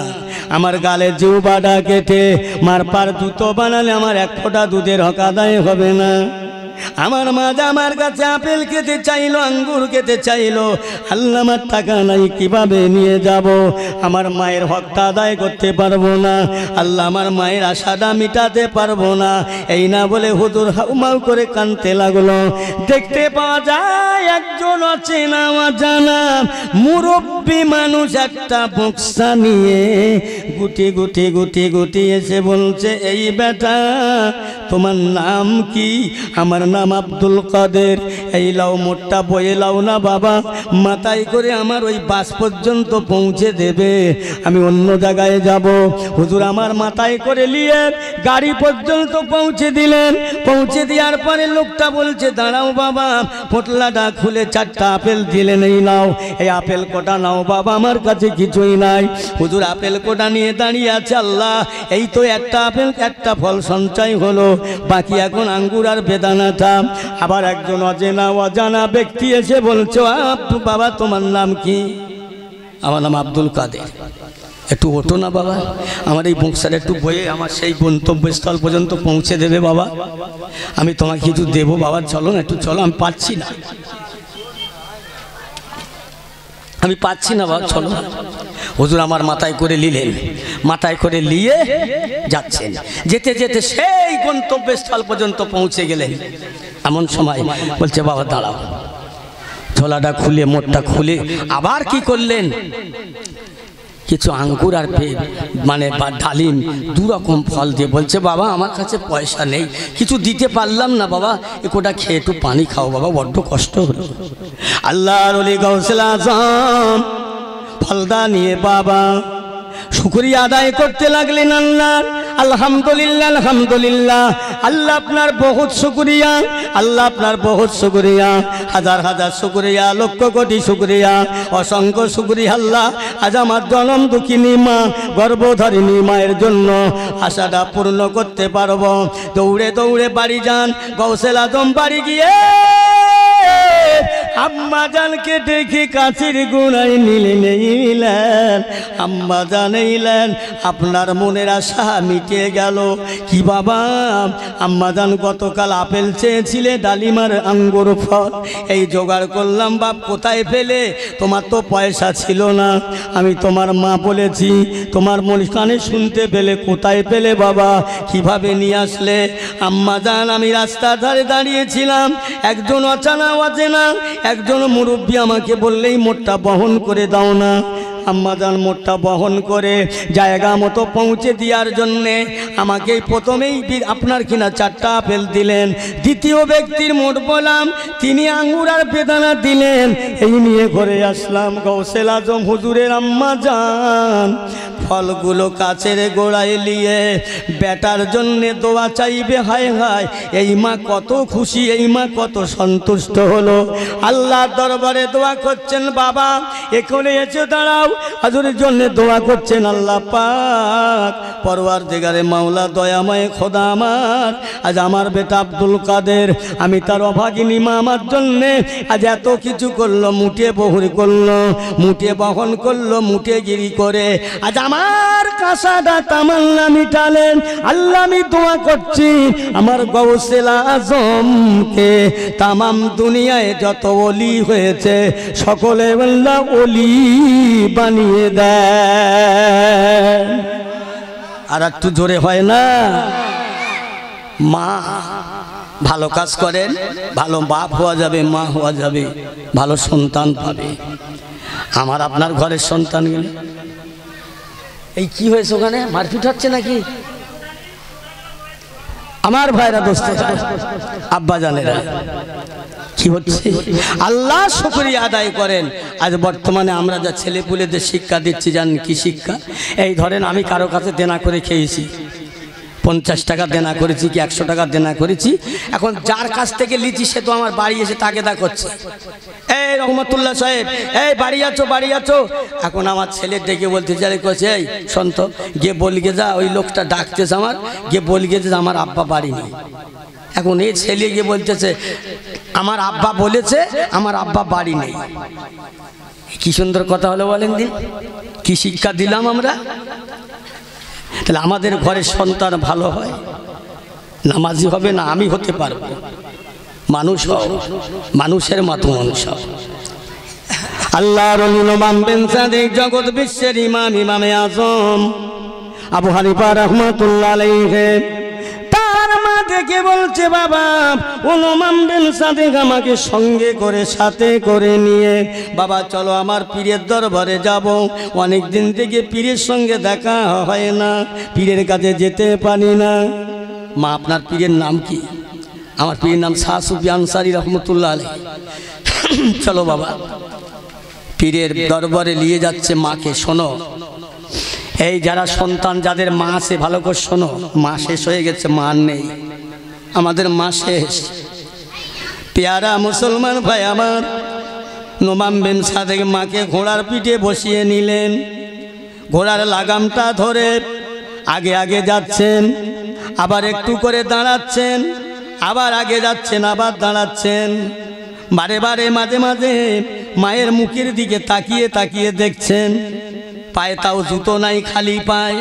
আমার গালে বাডা কেটে মার পার জুতো বানালে আমার এক ফোঁটা দুধের হক আদায় হবে না আমার মাঝে আমার কাছে আপেল খেতে চাইলো আঙ্গুর খেতে চাইলো আল্লাহ আমার টাকা নাই কিভাবে নিয়ে যাব আমার মায়ের হকটা আদায় করতে পারবো না আল্লাহ আমার মায়ের আশাটা মিটাতে পারবো না এই না বলে হুদুর হাউমাউ করে কানতে লাগলো দেখতে পাওয়া যায় একজন অচেনা জানা মুরব্বী মানুষ একটা বক্সা নিয়ে গুটি গুটি গুটি গুটি এসে বলছে এই বেটা তোমার নাম কি আমার নাম আব্দুল কাদের এই লাও মোটটা বয়ে লাও না বাবা মাথায় করে আমার ওই বাস পর্যন্ত পৌঁছে দেবে আমি অন্য জায়গায় যাব হুজুর আমার মাথায় করে নিয়ে গাড়ি পর্যন্ত পৌঁছে দিলেন পৌঁছে দেওয়ার পরে লোকটা বলছে দাঁড়াও বাবা পোটলাটা খুলে চারটা আপেল দিলেন এই নাও এই আপেল কটা নাও বাবা আমার কাছে কিছুই নাই হুজুর আপেল কটা নিয়ে দাঁড়িয়ে আছে আল্লাহ এই তো একটা আপেল একটা ফল সঞ্চয় হলো বাকি এখন আঙ্গুর আর বেদানাটা আবার একজন অজেন চেনা অজানা ব্যক্তি এসে বলছো বাবা তোমার নাম কি আমার নাম আব্দুল কাদের একটু ওঠো না বাবা আমার এই বংশাল একটু বয়ে আমার সেই গন্তব্যস্থল পর্যন্ত পৌঁছে দেবে বাবা আমি তোমাকে কিছু দেবো বাবা চলো না একটু চলো আমি পাচ্ছি না আমি পাচ্ছি না বাবা চলো হুজুর আমার মাথায় করে নিলেন মাথায় করে নিয়ে যাচ্ছেন যেতে যেতে সেই গন্তব্যস্থল পর্যন্ত পৌঁছে গেলেন এমন সময় বলছে বাবা দাঁড়াও ঝোলাটা খুলে মোটটা খুলে আবার কি করলেন কিছু আঙ্কুর আর মানে বা ডালিম দুরকম ফল দিয়ে বলছে বাবা আমার কাছে পয়সা নেই কিছু দিতে পারলাম না বাবা কোটা খেয়ে একটু পানি খাও বাবা বড্ড কষ্ট হলো আল্লাহ রলি গৌসলা ফলদা নিয়ে বাবা শুকরিয়া আদায় করতে লাগলেন আল্লাহর আলহামদুলিল্লাহ আলহামদুলিল্লাহ আল্লাহ আপনার বহুত শুকরিয়া আল্লাহ আপনার বহুত শুকরিয়া হাজার হাজার শুকরিয়া লক্ষ কোটি শুকরিয়া অসংখ্য শুকরিয়া আল্লাহ আজ আমার জনম দুঃখিনী মা গর্ভধারিণী মায়ের জন্য আশাটা পূর্ণ করতে পারব দৌড়ে দৌড়ে বাড়ি যান গৌসেল আদম বাড়ি গিয়ে আম্মা জানকে দেখে কাছের গোড়ায় নিলে নিলেন আম্মা জানাইলেন আপনার মনের আশা মিটে গেল কি বাবা আম্মা জান গতকাল আপেল চেয়েছিলে ডালিমার আঙ্গুর ফল এই জোগাড় করলাম বাপ কোথায় ফেলে তোমার তো পয়সা ছিল না আমি তোমার মা বলেছি তোমার মন কানে শুনতে পেলে কোথায় পেলে বাবা কিভাবে নিয়ে আসলে আম্মা জান আমি রাস্তার ধারে দাঁড়িয়েছিলাম একজন অচানা অচেনা একজন মুরব্বী আমাকে বললেই মোটটা বহন করে দাও না আম্মাজান মোটটা বহন করে জায়গা মতো পৌঁছে দেওয়ার জন্যে আমাকে প্রথমেই আপনার কিনা চারটা আপেল দিলেন দ্বিতীয় ব্যক্তির মোট বলাম তিনি আঙ্গুর আর বেদানা দিলেন এই নিয়ে ঘরে আসলাম গৌসেল আজম হুজুরের আম্মাজান ফলগুলো কাছের গোড়ায় নিয়ে বেটার জন্যে দোয়া চাইবে হায় হায় এই মা কত খুশি এই মা কত সন্তুষ্ট হলো আল্লাহ দরবারে দোয়া করছেন বাবা এখানে এসে দাঁড়াও হাজুরের জন্য দোয়া করছেন আল্লাহ পাক পরওয়ার জেগারে মাওলা দয়াময় খোদা আমার আজ আমার বেটা আব্দুল কাদের আমি তার অভাগিনী মা আমার জন্যে আজ এত কিছু করলো মুটে বহুর করলো মুটে বহন করলো মুটে গিরি করে আজ আমার কাসাদা তামাল্লা মিটালেন আল্লাহ আমি দোয়া করছি আমার গৌসেলা আজমকে তামাম দুনিয়ায় যত অলি হয়েছে সকলে বললাম অলি বানিয়ে দেয় আর একটু জোরে হয় না মা ভালো কাজ করেন ভালো বাপ হওয়া যাবে মা হওয়া যাবে ভালো সন্তান পাবে আমার আপনার ঘরের সন্তান এই কি হয়েছে ওখানে মারপিট হচ্ছে নাকি আমার ভাইরা দোস্ত আব্বা জানেরা কি হচ্ছে আল্লাহ শুকরিয়া আদায় করেন আজ বর্তমানে আমরা যা ছেলে পুলেদের শিক্ষা দিচ্ছি জান কি শিক্ষা এই ধরেন আমি কারো কাছে দেনা করে খেয়েছি পঞ্চাশ টাকা দেনা করেছি কি একশো টাকা দেনা করেছি এখন যার কাছ থেকে লিচি সে তো আমার বাড়ি এসে তাকে দা করছে এই রহমতুল্লাহ সাহেব এই বাড়ি আছো বাড়ি আছো এখন আমার ছেলে ডেকে বলতে চাই কছে এই সন্ত গিয়ে বলগে যা ওই লোকটা ডাকতেছে আমার গিয়ে বলগে যে আমার আব্বা বাড়ি নেই এখন এই ছেলে গিয়ে বলতেছে আমার আব্বা বলেছে আমার আব্বা বাড়ি নেই কি সুন্দর কথা হলো বলেন দিন কি শিক্ষা দিলাম আমরা তাহলে আমাদের ঘরের সন্তান ভালো হয় নামাজি হবে না আমি হতে পারব মানুষ হও মানুষের মতো মানুষ হও আল্লাহ জগৎ বিশ্বের ইমাম ইমামে আজম আবু হানিফা রহমতুল্লাহ কে বলছে বাবা ওলমাম বিন সাদেক আমাকে সঙ্গে করে সাথে করে নিয়ে বাবা চলো আমার পীরের দরবারে যাব অনেক দিন থেকে পীরের সঙ্গে দেখা হয় না পীরের কাছে যেতে পারি না মা আপনার পীরের নাম কি আমার পীরের নাম শাহসুফি আনসারি রহমতুল্লাহ আলী চলো বাবা পীরের দরবারে নিয়ে যাচ্ছে মাকে শোনো এই যারা সন্তান যাদের মা আছে ভালো করে শোনো মা শেষ হয়ে গেছে মা নেই আমাদের মা শেষ পেয়ারা মুসলমান ভাই আমার নোমাম বেন সাদেক মাকে ঘোড়ার পিঠে বসিয়ে নিলেন ঘোড়ার লাগামটা ধরে আগে আগে যাচ্ছেন আবার একটু করে দাঁড়াচ্ছেন আবার আগে যাচ্ছেন আবার দাঁড়াচ্ছেন বারে বারে মাঝে মাঝে মায়ের মুখের দিকে তাকিয়ে তাকিয়ে দেখছেন পায়ে তাও জুতো নাই খালি পায়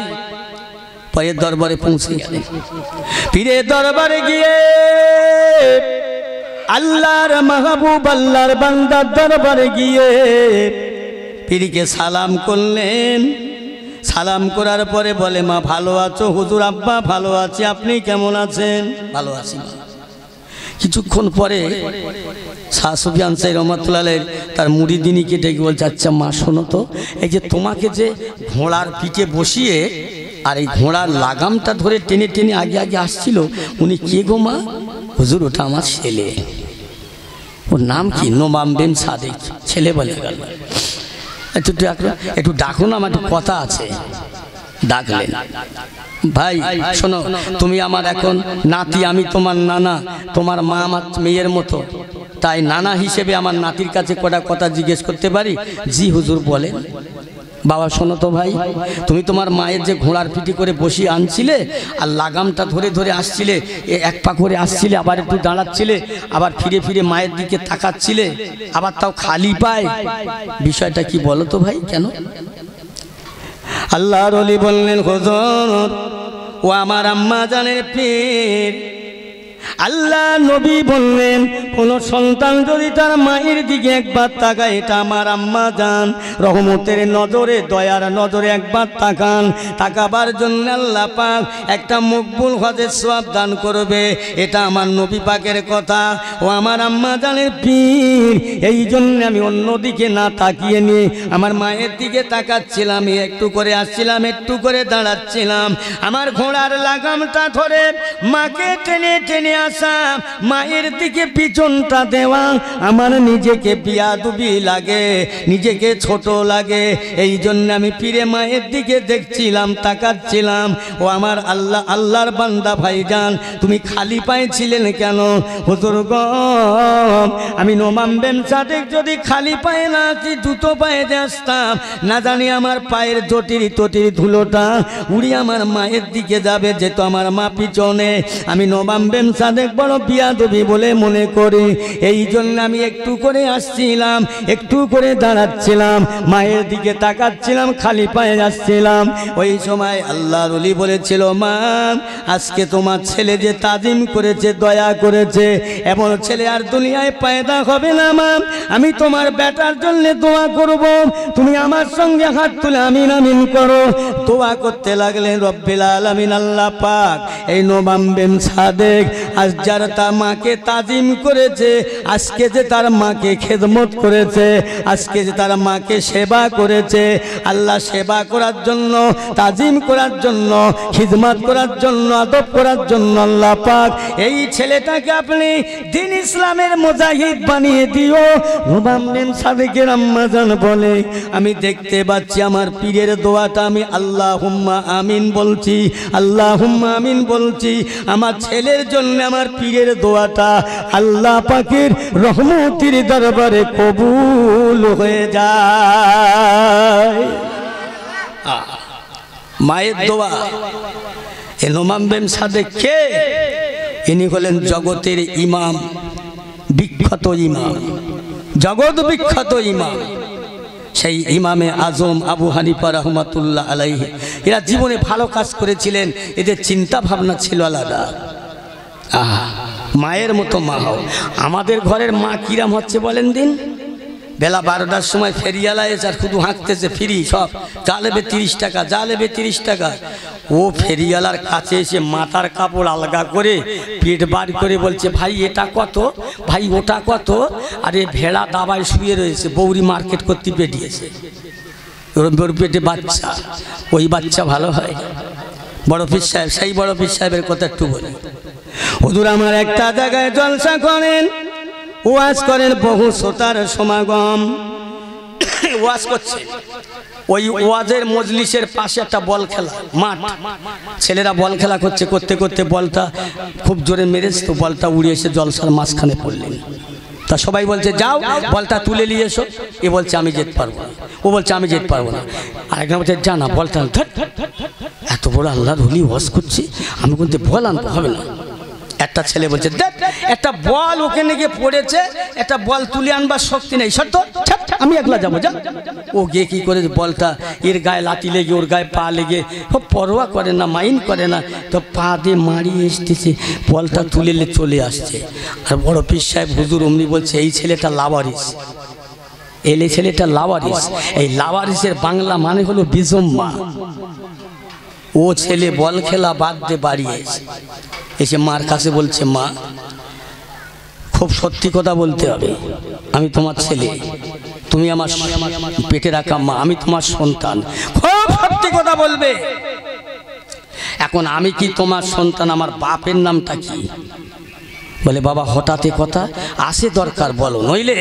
পরের দরবারে পৌঁছে গেলেন পীরের দরবারে গিয়ে আল্লাহর মাহবুব আল্লাহর বান্দার দরবারে গিয়ে পীরকে সালাম করলেন সালাম করার পরে বলে মা ভালো আছো হুজুর আব্বা ভালো আছি আপনি কেমন আছেন ভালো আছি কিছুক্ষণ পরে শাহসুফি আনসাই রহমতুল্লালের তার মুড়িদিনীকে ডেকে বলছে আচ্ছা মা শোনো তো এই যে তোমাকে যে ঘোড়ার পিঠে বসিয়ে আর এই ঘোড়ার লাগামটা ধরে টেনে টেনে আগে আগে আসছিল উনি কে গো মা হুজুর ওটা আমার ছেলে ওর নাম কি নোমাম বেন সাদেক ছেলে বলে গেল একটু একটু না আমার একটু কথা আছে ডাকলেন ভাই শোনো তুমি আমার এখন নাতি আমি তোমার নানা তোমার মা আমার মেয়ের মতো তাই নানা হিসেবে আমার নাতির কাছে কটা কথা জিজ্ঞেস করতে পারি জি হুজুর বলে বাবা শোনো তো ভাই তুমি তোমার মায়ের যে ঘোড়ার পিটি করে বসি আনছিলে আর লাগামটা ধরে ধরে আসছিলে এক পা করে আসছিলে আবার একটু দাঁড়াচ্ছিলে আবার ফিরে ফিরে মায়ের দিকে তাকাচ্ছিলে আবার তাও খালি পায় বিষয়টা কি বলো তো ভাই কেন আল্লাহর বললেন হজর ও আমার আম্মা জানের পীর আল্লাহ নবী বললেন কোনো সন্তান যদি তার মায়ের দিকে একবার তাকায় এটা আমার আম্মা যান রহমতের নজরে দয়ার নজরে একবার তাকান তাকাবার জন্য আল্লাহ পাক একটা মকবুল হজের সব দান করবে এটা আমার নবী পাকের কথা ও আমার আম্মা জানের পীর এই জন্য আমি অন্যদিকে না তাকিয়ে নিয়ে আমার মায়ের দিকে তাকাচ্ছিলাম একটু করে আসছিলাম একটু করে দাঁড়াচ্ছিলাম আমার ঘোড়ার লাগামটা ধরে মাকে টেনে টেনে আসা মায়ের দিকে পিছনটা দেওয়া আমার নিজেকে বিয়াদুবি লাগে নিজেকে ছোট লাগে এই জন্য আমি ফিরে মায়ের দিকে দেখছিলাম তাকাচ্ছিলাম ও আমার আল্লাহ আল্লাহর বান্দা ভাইজান তুমি খালি পায়েছিলেন কেন হুজুর গ আমি নোমাম্বেন সাদেক যদি খালি পায়ে না আসি জুতো পায়ে আসতাম না জানি আমার পায়ের জটির তটির ধুলোটা উড়ি আমার মায়ের দিকে যাবে যেহেতু আমার মা পিছনে আমি নোমাম্বেন সাদেক অনেক বড় বিয়াদবি বলে মনে করে এই জন্য আমি একটু করে আসছিলাম একটু করে দাঁড়াচ্ছিলাম মায়ের দিকে তাকাচ্ছিলাম খালি পায়ে যাচ্ছিলাম ওই সময় আল্লাহ রলি বলেছিল মা আজকে তোমার ছেলে যে তাজিম করেছে দয়া করেছে এমন ছেলে আর দুনিয়ায় পায়দা হবে না মা আমি তোমার বেটার জন্য দোয়া করব তুমি আমার সঙ্গে হাত তুলে আমিন আমিন করো দোয়া করতে লাগলেন রব্বিল আলমিন আল্লাহ পাক এই নোমাম্বেম সাদেক আর আজ যারা তার মাকে তাজিম করেছে আজকে যে তার মাকে খেদমত করেছে আজকে যে তার মাকে সেবা করেছে আল্লাহ সেবা করার জন্য তাজিম করার জন্য খিদমাত করার জন্য আদব করার জন্য আল্লাহ পাক এই ছেলেটাকে আপনি দিন ইসলামের মোজাহিদ বানিয়ে দিও মোবামলিম সাদেকের আম্মাজান বলে আমি দেখতে পাচ্ছি আমার পীরের দোয়াটা আমি আল্লাহ হুম্মা আমিন বলছি আল্লাহ হুম্মা আমিন বলছি আমার ছেলের জন্য আমার আমার পীরের দোয়াটা আল্লাহ পাকের রহমতির দরবারে কবুল হয়ে যায় মায়ের দোয়া এ নোমাম বেম সাদেক কে ইনি হলেন জগতের ইমাম বিখ্যাত ইমাম জগৎ বিখ্যাত ইমাম সেই ইমামে আজম আবু হানিফা রহমাতুল্লাহ আলাইহি এরা জীবনে ভালো কাজ করেছিলেন এদের চিন্তা ভাবনা ছিল আলাদা আহা মায়ের মতো মা হও আমাদের ঘরের মা কিরাম হচ্ছে বলেন দিন বেলা বারোটার সময় ফেরিয়ালা এসে আর শুধু হাঁকতেছে ফিরি সব যা লেবে তিরিশ টাকা যা লেবে তিরিশ টাকা ও ফেরিয়ালার কাছে এসে মাথার কাপড় আলগা করে পেট বার করে বলছে ভাই এটা কত ভাই ওটা কত আরে ভেড়া দাবায় শুয়ে রয়েছে বৌরি মার্কেট করতে পেটিয়েছে ওর পেটে বাচ্চা ওই বাচ্চা ভালো হয় বড় পীর সাহেব সেই বড় পীর সাহেবের কথা একটু বলি হুজুর আমার একটা জায়গায় জলসা করেন ওয়াজ করেন বহু শ্রোতার সমাগম ওয়াজ করছে ওই ওয়াজের মজলিসের পাশে একটা বল খেলা মাঠ ছেলেরা বল খেলা করছে করতে করতে বলটা খুব জোরে মেরেছে তো বলটা উড়ে এসে জলসার মাঝখানে পড়লেন তা সবাই বলছে যাও বলটা তুলে নিয়ে এসো এ বলছে আমি যেতে পারবো না ও বলছে আমি যেতে পারবো না আরেকজন বলছে জানা বলটা এত বড় আল্লাহর হলি ওয়াজ করছি আমি কিন্তু বল আনতে হবে না একটা ছেলে বলছে দেখ একটা বল ওকে নিয়ে পড়েছে একটা বল তুলে আনবার শক্তি নেই সত্য আমি একলা যাবো যা ও গিয়ে কী করে বলটা এর গায়ে লাঠি লেগে ওর গায়ে পা লেগে ও পরোয়া করে না মাইন করে না তো পা দিয়ে মারিয়ে এসতেছে বলটা তুলে চলে আসছে আর বড় পীর সাহেব হুজুর অমনি বলছে এই ছেলেটা লাভারিস এলে ছেলেটা লাভারিস এই লাভারিসের বাংলা মানে হলো বিজম্মা ও ছেলে বল খেলা বাদ দিয়ে বাড়িয়েছে এসে মার কাছে বলছে মা খুব সত্যি কথা বলতে হবে আমি তোমার ছেলে তুমি আমার পেটে রাখা মা আমি তোমার সন্তান খুব সত্যি কথা বলবে এখন আমি কি তোমার সন্তান আমার বাপের নামটা কি বলে বাবা হঠাৎ কথা আসে দরকার বলো নইলে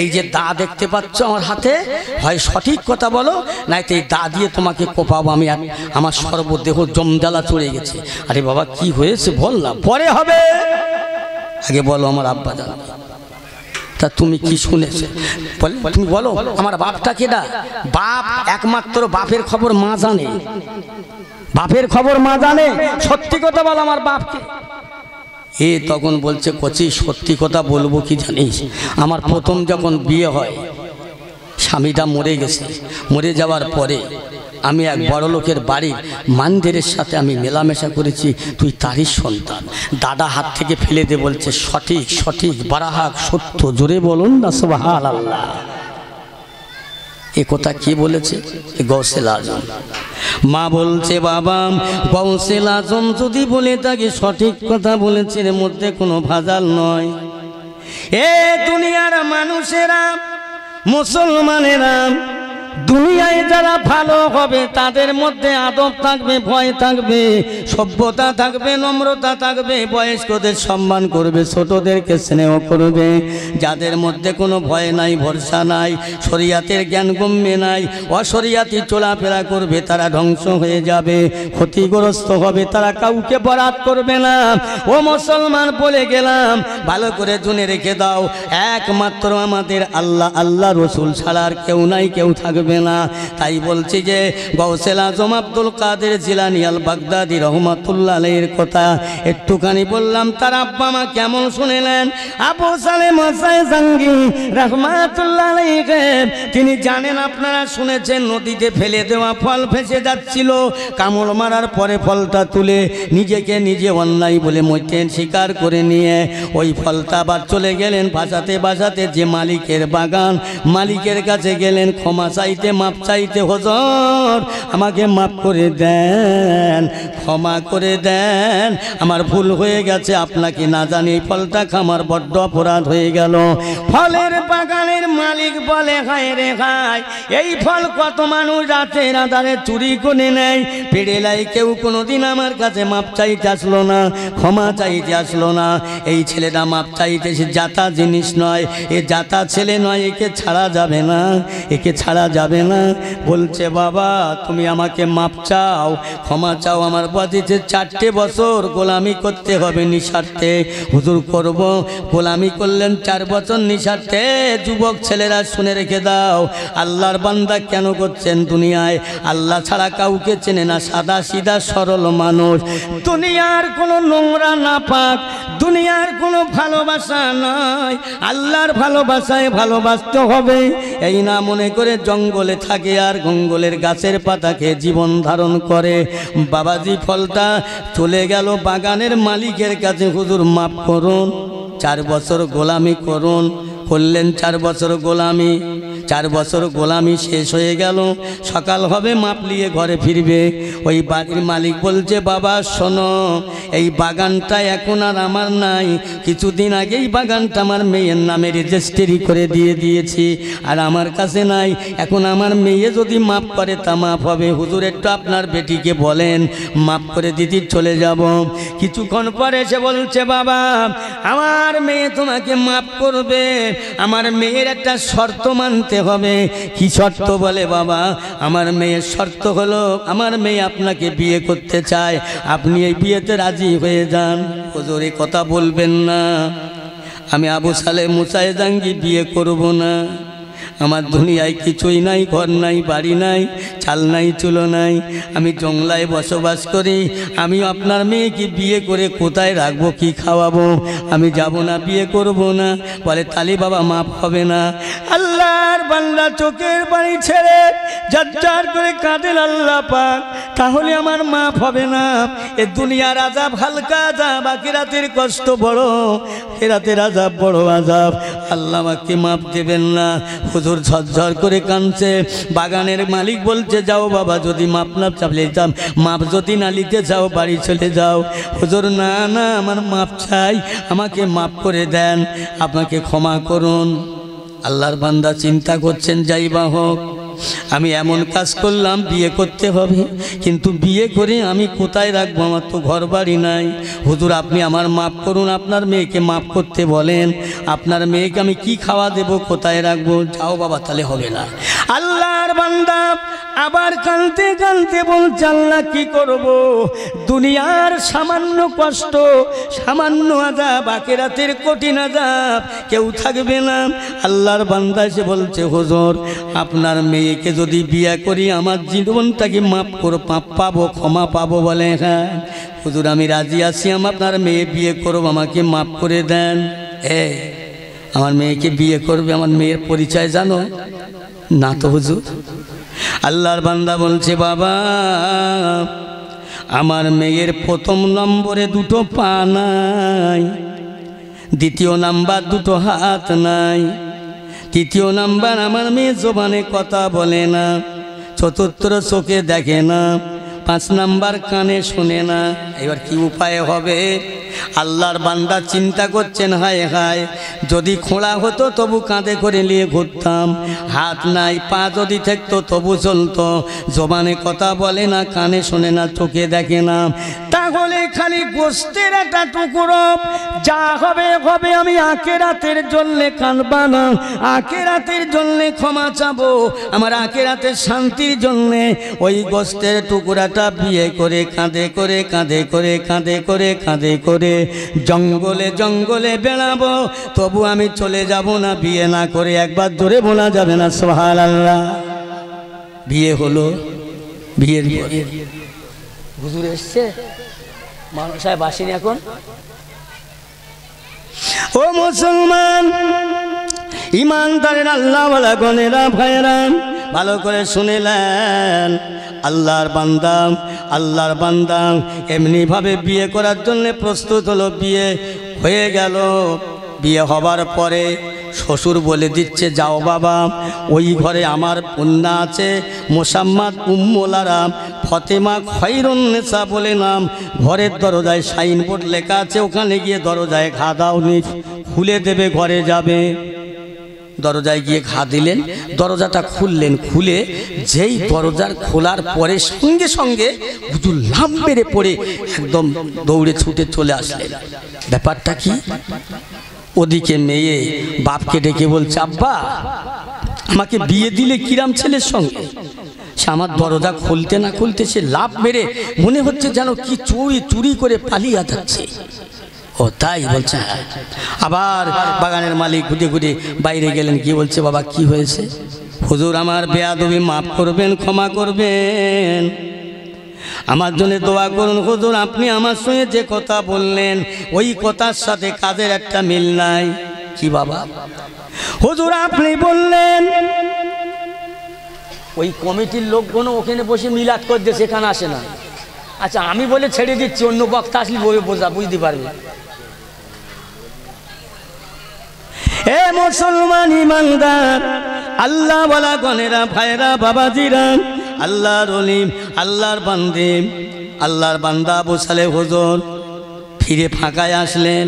এই যে দা দেখতে পাচ্ছ আমার হাতে হয় সঠিক কথা বলো তো এই দা দিয়ে তোমাকে কোপাবো আমি আমার সর্বদেহ জমজালা চড়ে গেছে আরে বাবা কি হয়েছে বল না পরে হবে আগে বলো আমার আব্বা দা তা তুমি কি শুনেছ বলে তুমি বলো আমার বাপটা কেডা বাপ একমাত্র বাপের খবর মা জানে বাপের খবর মা জানে সত্যি কথা বলো আমার বাপকে এ তখন বলছে কচি সত্যি কথা বলবো কি জানিস আমার প্রথম যখন বিয়ে হয় স্বামীটা মরে গেছে মরে যাওয়ার পরে আমি এক বড় লোকের বাড়ির মানদেরের সাথে আমি মেলামেশা করেছি তুই তারই সন্তান দাদা হাত থেকে ফেলে দে বলছে সঠিক সঠিক বারাহাক সত্য জোরে বলুন না সব হাল আল্লাহ এ কথা কি বলেছে গৌসেল আজম মা বলছে বাবা গৌসেল আজম যদি বলে তাকে সঠিক কথা বলেছে এর মধ্যে কোনো ভাজাল নয় এ দুনিয়ার মানুষেরা মুসলমানেরা দুনিয়ায় যারা ভালো হবে তাদের মধ্যে আদব থাকবে ভয় থাকবে সভ্যতা থাকবে নম্রতা থাকবে বয়স্কদের সম্মান করবে ছোটদেরকে স্নেহ করবে যাদের মধ্যে কোনো ভয় নাই ভরসা নাই শরিয়াতের জ্ঞান গম্যে নাই অশরিয়াতি চলাফেরা করবে তারা ধ্বংস হয়ে যাবে ক্ষতিগ্রস্ত হবে তারা কাউকে বরাত করবে না ও মুসলমান বলে গেলাম ভালো করে জুনে রেখে দাও একমাত্র আমাদের আল্লাহ আল্লাহ রসুল ছাড়ার কেউ নাই কেউ থাকবে পারবে না তাই বলছি যে গৌসেল আজম আব্দুল কাদের জিলানিয়াল বাগদাদি রহমাতুল্লাহের কথা একটুখানি বললাম তার আব্বা মা কেমন শুনেলেন আবু সালে মাসায় জাঙ্গি রহমাতুল্লাহ তিনি জানেন আপনারা শুনেছেন নদীতে ফেলে দেওয়া ফল ফেসে যাচ্ছিল কামড় মারার পরে ফলটা তুলে নিজেকে নিজে অন্যায় বলে মইতেন স্বীকার করে নিয়ে ওই ফলটা আবার চলে গেলেন বাঁচাতে বাঁচাতে যে মালিকের বাগান মালিকের কাছে গেলেন ক্ষমা চাই চাইতে মাপ চাইতে হজর আমাকে মাপ করে দেন ক্ষমা করে দেন আমার ভুল হয়ে গেছে আপনাকে না জানি ফলটা খামার বড্ড অপরাধ হয়ে গেল ফলের বাগানের মালিক বলে হায় রে হায় এই ফল কত মানুষ রাতে রাধারে চুরি করে নেয় পেড়েলাই কেউ কোনোদিন আমার কাছে মাপ চাইতে আসলো না ক্ষমা চাইতে আসলো না এই ছেলেটা মাপ চাইতে সে জাতা জিনিস নয় এ জাতা ছেলে নয় একে ছাড়া যাবে না একে ছাড়া যাবে না বলছে বাবা তুমি আমাকে মাপ চাও ক্ষমা চাও আমার যে চারটে বছর গোলামি করতে হবে নিঃস্বার্থে হুজুর করব গোলামি করলেন চার বছর নিঃস্বার্থে যুবক ছেলেরা শুনে রেখে দাও আল্লাহর বান্দা কেন করছেন দুনিয়ায় আল্লাহ ছাড়া কাউকে চেনে না সাদা সিধা সরল মানুষ দুনিয়ার কোনো নোংরা না পাক দুনিয়ার কোনো ভালোবাসা নয় আল্লাহর ভালোবাসায় ভালোবাসতে হবে এই না মনে করে জঙ্গলে থাকে আর জঙ্গলের গাছের পাতাকে জীবন ধারণ করে বাবাজি ফলটা চলে গেল বাগানের মালিকের কাছে হুজুর মাফ করুন চার বছর গোলামি করুন করলেন চার বছর গোলামি চার বছর গোলামি শেষ হয়ে গেল সকাল হবে মাপলিয়ে ঘরে ফিরবে ওই বাড়ির মালিক বলছে বাবা শোনো এই বাগানটা এখন আর আমার নাই কিছুদিন আগেই বাগানটা আমার মেয়ের নামে রেজিস্ট্রি করে দিয়ে দিয়েছি আর আমার কাছে নাই এখন আমার মেয়ে যদি মাপ করে তা মাপ হবে হুজুর একটু আপনার বেটিকে বলেন মাপ করে দিদি চলে যাব কিছুক্ষণ পরে সে বলছে বাবা আমার মেয়ে তোমাকে মাপ করবে আমার মেয়ের একটা শর্ত মানতে করতে হবে কি শর্ত বলে বাবা আমার মেয়ের শর্ত হলো আমার মেয়ে আপনাকে বিয়ে করতে চায় আপনি এই বিয়েতে রাজি হয়ে যান ওজোরে কথা বলবেন না আমি আবু সালে মুসাইদাঙ্গি বিয়ে করব না আমার দুনিয়ায় কিছুই নাই ঘর নাই বাড়ি নাই চাল নাই চুলো নাই আমি জংলায় বসবাস করি আমি আপনার মেয়েকে বিয়ে করে কোথায় রাখবো কি খাওয়াবো আমি যাব না বিয়ে করব না বলে তালি বাবা মাফ হবে না আল্লাহর বান্দা চোখের বাড়ি ছেড়ে যার যার করে কাঁদেন আল্লাহ পাক তাহলে আমার মাফ হবে না এ দুনিয়ার আজাব হালকা আজাব বাকি রাতের কষ্ট বড় এ আজাব বড় আজাব আল্লাহ মাকে মাফ দেবেন না হুজুর ঝরঝর করে কাঁদছে বাগানের মালিক বলছে যাও বাবা যদি মাপ নাপ চাপলে যাম মাপ যদি না যাও বাড়ি চলে যাও হুজুর না না আমার মাপ চাই আমাকে মাপ করে দেন আপনাকে ক্ষমা করুন আল্লাহর বান্দা চিন্তা করছেন যাই বা হোক আমি এমন কাজ করলাম বিয়ে করতে হবে কিন্তু বিয়ে করে আমি কোথায় রাখবো আমার তো ঘর বাড়ি নাই হুজুর আপনি আমার মাপ করুন আপনার মেয়েকে মাপ করতে বলেন আপনার মেয়েকে আমি কি খাওয়া দেব কোথায় রাখবো যাও বাবা তাহলে হবে না আল্লাহর বান্দা আবার কানতে কানতে বলছে আল্লাহ কি করব দুনিয়ার সামান্য কষ্ট সামান্য আজাব রাতের কঠিন আজাব কেউ থাকবে না আল্লাহর বান্দা সে বলছে হজর আপনার মেয়েকে যদি বিয়া করি আমার জীবনটাকে মাফ করো পাবো ক্ষমা পাবো বলে হ্যাঁ হুজুর আমি রাজি আছি আপনার মেয়ে বিয়ে করব আমাকে মাফ করে দেন এ আমার মেয়েকে বিয়ে করবে আমার মেয়ের পরিচয় জানো না তো হুজুর আল্লাহর বান্দা বলছে বাবা আমার মেয়ের প্রথম নম্বরে দুটো পা নাই দ্বিতীয় নাম্বার দুটো হাত নাই তৃতীয় নাম্বার আমার মেয়ে জোবানে কথা বলে না চতুর্থ চোখে দেখে না পাঁচ নাম্বার কানে শোনে না এবার কি উপায় হবে আল্লাহর বান্দা চিন্তা করছেন হায় হায় যদি খোঁড়া হতো তবু কাঁধে করে নিয়ে ঘুরতাম হাত নাই পা যদি থাকতো তবু চলতো জবানে কথা বলে না কানে শোনে না চোখে দেখে না তা হলে খালি গোস্তের একটা টুকরো যা হবে হবে আমি আঁকে রাতের জন্যে কাঁদবা না রাতের জন্যে ক্ষমা চাবো আমার আঁকে রাতের শান্তির জন্যে ওই গোস্তের টুকরাটা বিয়ে করে কাঁদে করে কাঁদে করে কাঁদে করে কাঁদে করে জঙ্গলে জঙ্গলে বেড়াবো তবু আমি চলে যাব না বিয়ে না করে একবার ধরে বলা যাবে না সোহাল আল্লাহ বিয়ে হলো বিয়ের হুজুর এসছে মানুষ সাহেব আসেনি এখন ও মুসলমান ইমানদারের আল্লাহ গনেরা ভাইরান ভালো করে শুনিলেন আল্লাহর বান্দাম আল্লাহর বান্দাম এমনিভাবে বিয়ে করার জন্য প্রস্তুত হলো বিয়ে হয়ে গেল বিয়ে হবার পরে শ্বশুর বলে দিচ্ছে যাও বাবা ওই ঘরে আমার কন্যা আছে মোসাম্মাদ উম্মোলারা ফতেমা খৈরুন্নেসা বলে নাম ঘরের দরজায় সাইনবোর্ড লেখা আছে ওখানে গিয়ে দরজায় ঘা দাও নি খুলে দেবে ঘরে যাবে দরজায় গিয়ে ঘা দিলেন দরজাটা খুললেন খুলে যেই দরজার খোলার পরে সঙ্গে সঙ্গে হুজুর লাভ মেরে পড়ে একদম দৌড়ে ছুটে চলে আসলেন ব্যাপারটা কি ওদিকে মেয়ে বাপকে ডেকে বলছে আব্বা আমাকে বিয়ে দিলে কিরাম ছেলের সঙ্গে সে আমার দরজা খুলতে না খুলতে সে লাভ মেরে মনে হচ্ছে যেন কি চুরি চুরি করে পালিয়ে যাচ্ছে ও তাই বলছে হ্যাঁ। আবার বাগানের মালিক ঘুরে ঘুরে বাইরে গেলেন কি বলছে বাবা কি হয়েছে হুজুর আমার বেয়াদবি মাফ করবেন ক্ষমা করবেন আমার জন্য দোয়া করুন হুজুর আপনি আমার সঙ্গে যে কথা বললেন ওই কথার সাথে কাজের একটা মিল নাই কি বাবা হুজুর আপনি বললেন ওই কমিটির লোকগুলো ওখানে বসে মিলাদ করছে সেখানে আসে না আচ্ছা আমি বলে ছেড়ে দিচ্ছি অন্য বক্তা আসলে বই বোঝা বুঝতে পারবে এ মুসলমান ইমানদার আল্লাহ বলা গনেরা ভাইরা বাবাজিরা আল্লাহর অলিম আল্লাহর বান্দে আল্লাহর বান্দা বোসালে হজর ফিরে ফাঁকায় আসলেন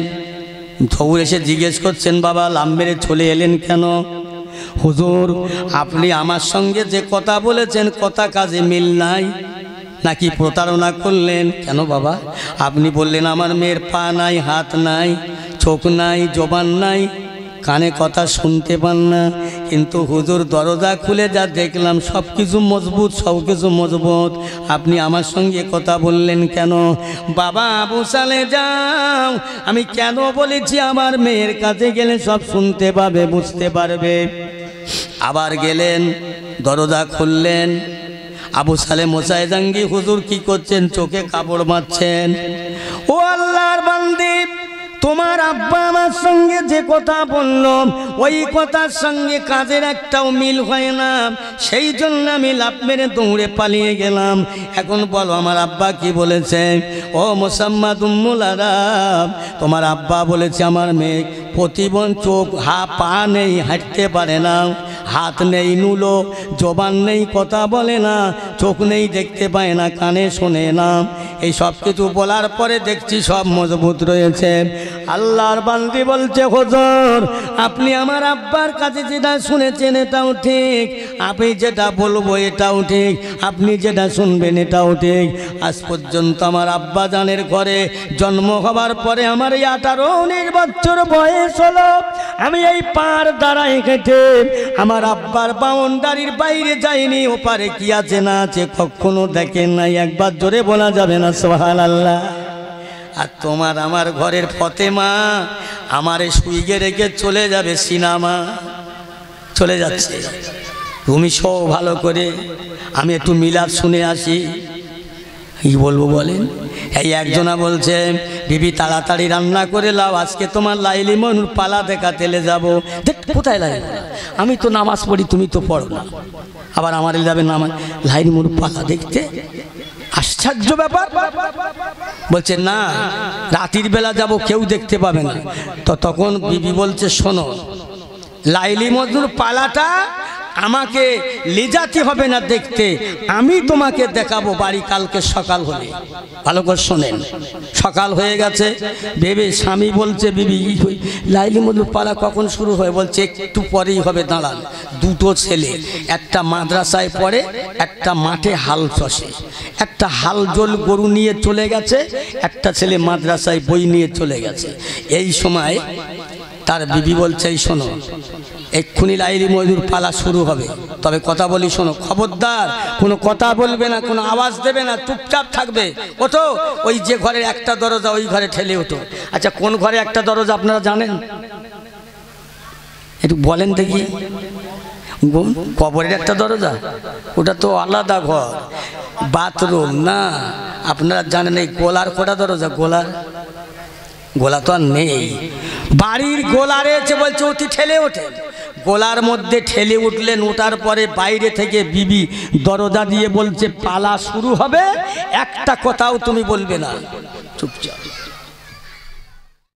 ধৌর এসে জিজ্ঞেস করছেন বাবা লাম্বেরে চলে এলেন কেন হুজুর আপনি আমার সঙ্গে যে কথা বলেছেন কথা কাজে মিল নাই নাকি প্রতারণা করলেন কেন বাবা আপনি বললেন আমার মেয়ের পা নাই হাত নাই চোখ নাই জবান নাই কানে কথা শুনতে পান না কিন্তু হুজুর দরজা খুলে যা দেখলাম সব কিছু মজবুত সব কিছু মজবুত আপনি আমার সঙ্গে কথা বললেন কেন বাবা আবু সালে যাও আমি কেন বলেছি আমার মেয়ের কাছে গেলে সব শুনতে পাবে বুঝতে পারবে আবার গেলেন দরজা খুললেন আবু সালে মোসাই জাঙ্গি হুজুর কি করছেন চোখে কাপড় মারছেন ও আল্লাহর বান্দিপ তোমার আব্বা আমার সঙ্গে যে কথা বলল ওই কথার সঙ্গে কাজের একটাও মিল হয় না সেই জন্য আমি লাভ মেরে দৌড়ে পালিয়ে গেলাম এখন বলো আমার আব্বা কি বলেছে ও মোসাম্মা উম্মুল তোমার আব্বা বলেছে আমার মেয়ে প্রতিবন চোখ হা পা নেই হাঁটতে পারে না হাত নেই নুলো জবান নেই কথা বলে না চোখ নেই দেখতে পায় না কানে শোনে না এই সব কিছু বলার পরে দেখছি সব মজবুত রয়েছে আল্লাহর বান্দি বলছে হজর আপনি আমার আব্বার কাছে যেটা শুনেছেন এটাও ঠিক আপনি যেটা বলবো এটাও ঠিক আপনি যেটা শুনবেন এটাও ঠিক আজ পর্যন্ত আমার আব্বা জানের ঘরে জন্ম হবার পরে আমার এই আঠারো উনিশ বছর বয়স হলো আমি এই পাড় দ্বারা হেঁটে আমার আমার আব্বার বাউন্ডারির বাইরে যায়নি ওপারে কি আছে না আছে কখনো দেখেন নাই একবার জোরে বলা যাবে না সোহাল আল্লাহ আর তোমার আমার ঘরের ফতেমা আমারে সুইগে রেখে চলে যাবে সিনেমা চলে যাচ্ছে তুমি সব ভালো করে আমি একটু মিলাপ শুনে আসি কি বলবো বলেন এই একজনা বলছে বিবি তাড়াতাড়ি রান্না করে লাও আজকে তোমার লাইলি মনুর পালা দেখা তেলে যাব দেখ কোথায় লাইল আমি তো নামাজ পড়ি তুমি তো পড়ো না আবার আমার যাবে নামাজ লাইলি মনুর পালা দেখতে আশ্চর্য ব্যাপার বলছে না রাতির বেলা যাব কেউ দেখতে পাবে না তো তখন বিবি বলছে শোনো লাইলি মধুর পালাটা আমাকে লেজাতে হবে না দেখতে আমি তোমাকে দেখাবো বাড়ি কালকে সকাল হলে ভালো করে শোনেন সকাল হয়ে গেছে ভেবে স্বামী বলছে বিবি লাইলি মধু পালা কখন শুরু হয় বলছে একটু পরেই হবে দাঁড়ান দুটো ছেলে একটা মাদ্রাসায় পড়ে একটা মাঠে হাল চষে একটা হাল জল গরু নিয়ে চলে গেছে একটা ছেলে মাদ্রাসায় বই নিয়ে চলে গেছে এই সময় তার বিবি বলছে এই শোনো এক্ষুনি লাইলি ময়ূর পালা শুরু হবে তবে কথা বলি শোনো খবরদার কোনো কথা বলবে না কোনো আওয়াজ দেবে না চুপচাপ থাকবে ওঠো ওই যে ঘরের একটা দরজা ওই ঘরে ঠেলে ওঠো আচ্ছা কোন ঘরে একটা দরজা আপনারা জানেন একটু বলেন দেখি কবরের একটা দরজা ওটা তো আলাদা ঘর বাথরুম না আপনারা জানেন এই গোলার কটা দরজা গোলার গোলা তো আর নেই বাড়ির গোলা রয়েছে বলছে অতি ঠেলে ওঠে গোলার মধ্যে ঠেলে উঠলেন ওঠার পরে বাইরে থেকে বিবি দরজা দিয়ে বলছে পালা শুরু হবে একটা কথাও তুমি বলবে না চুপচাপ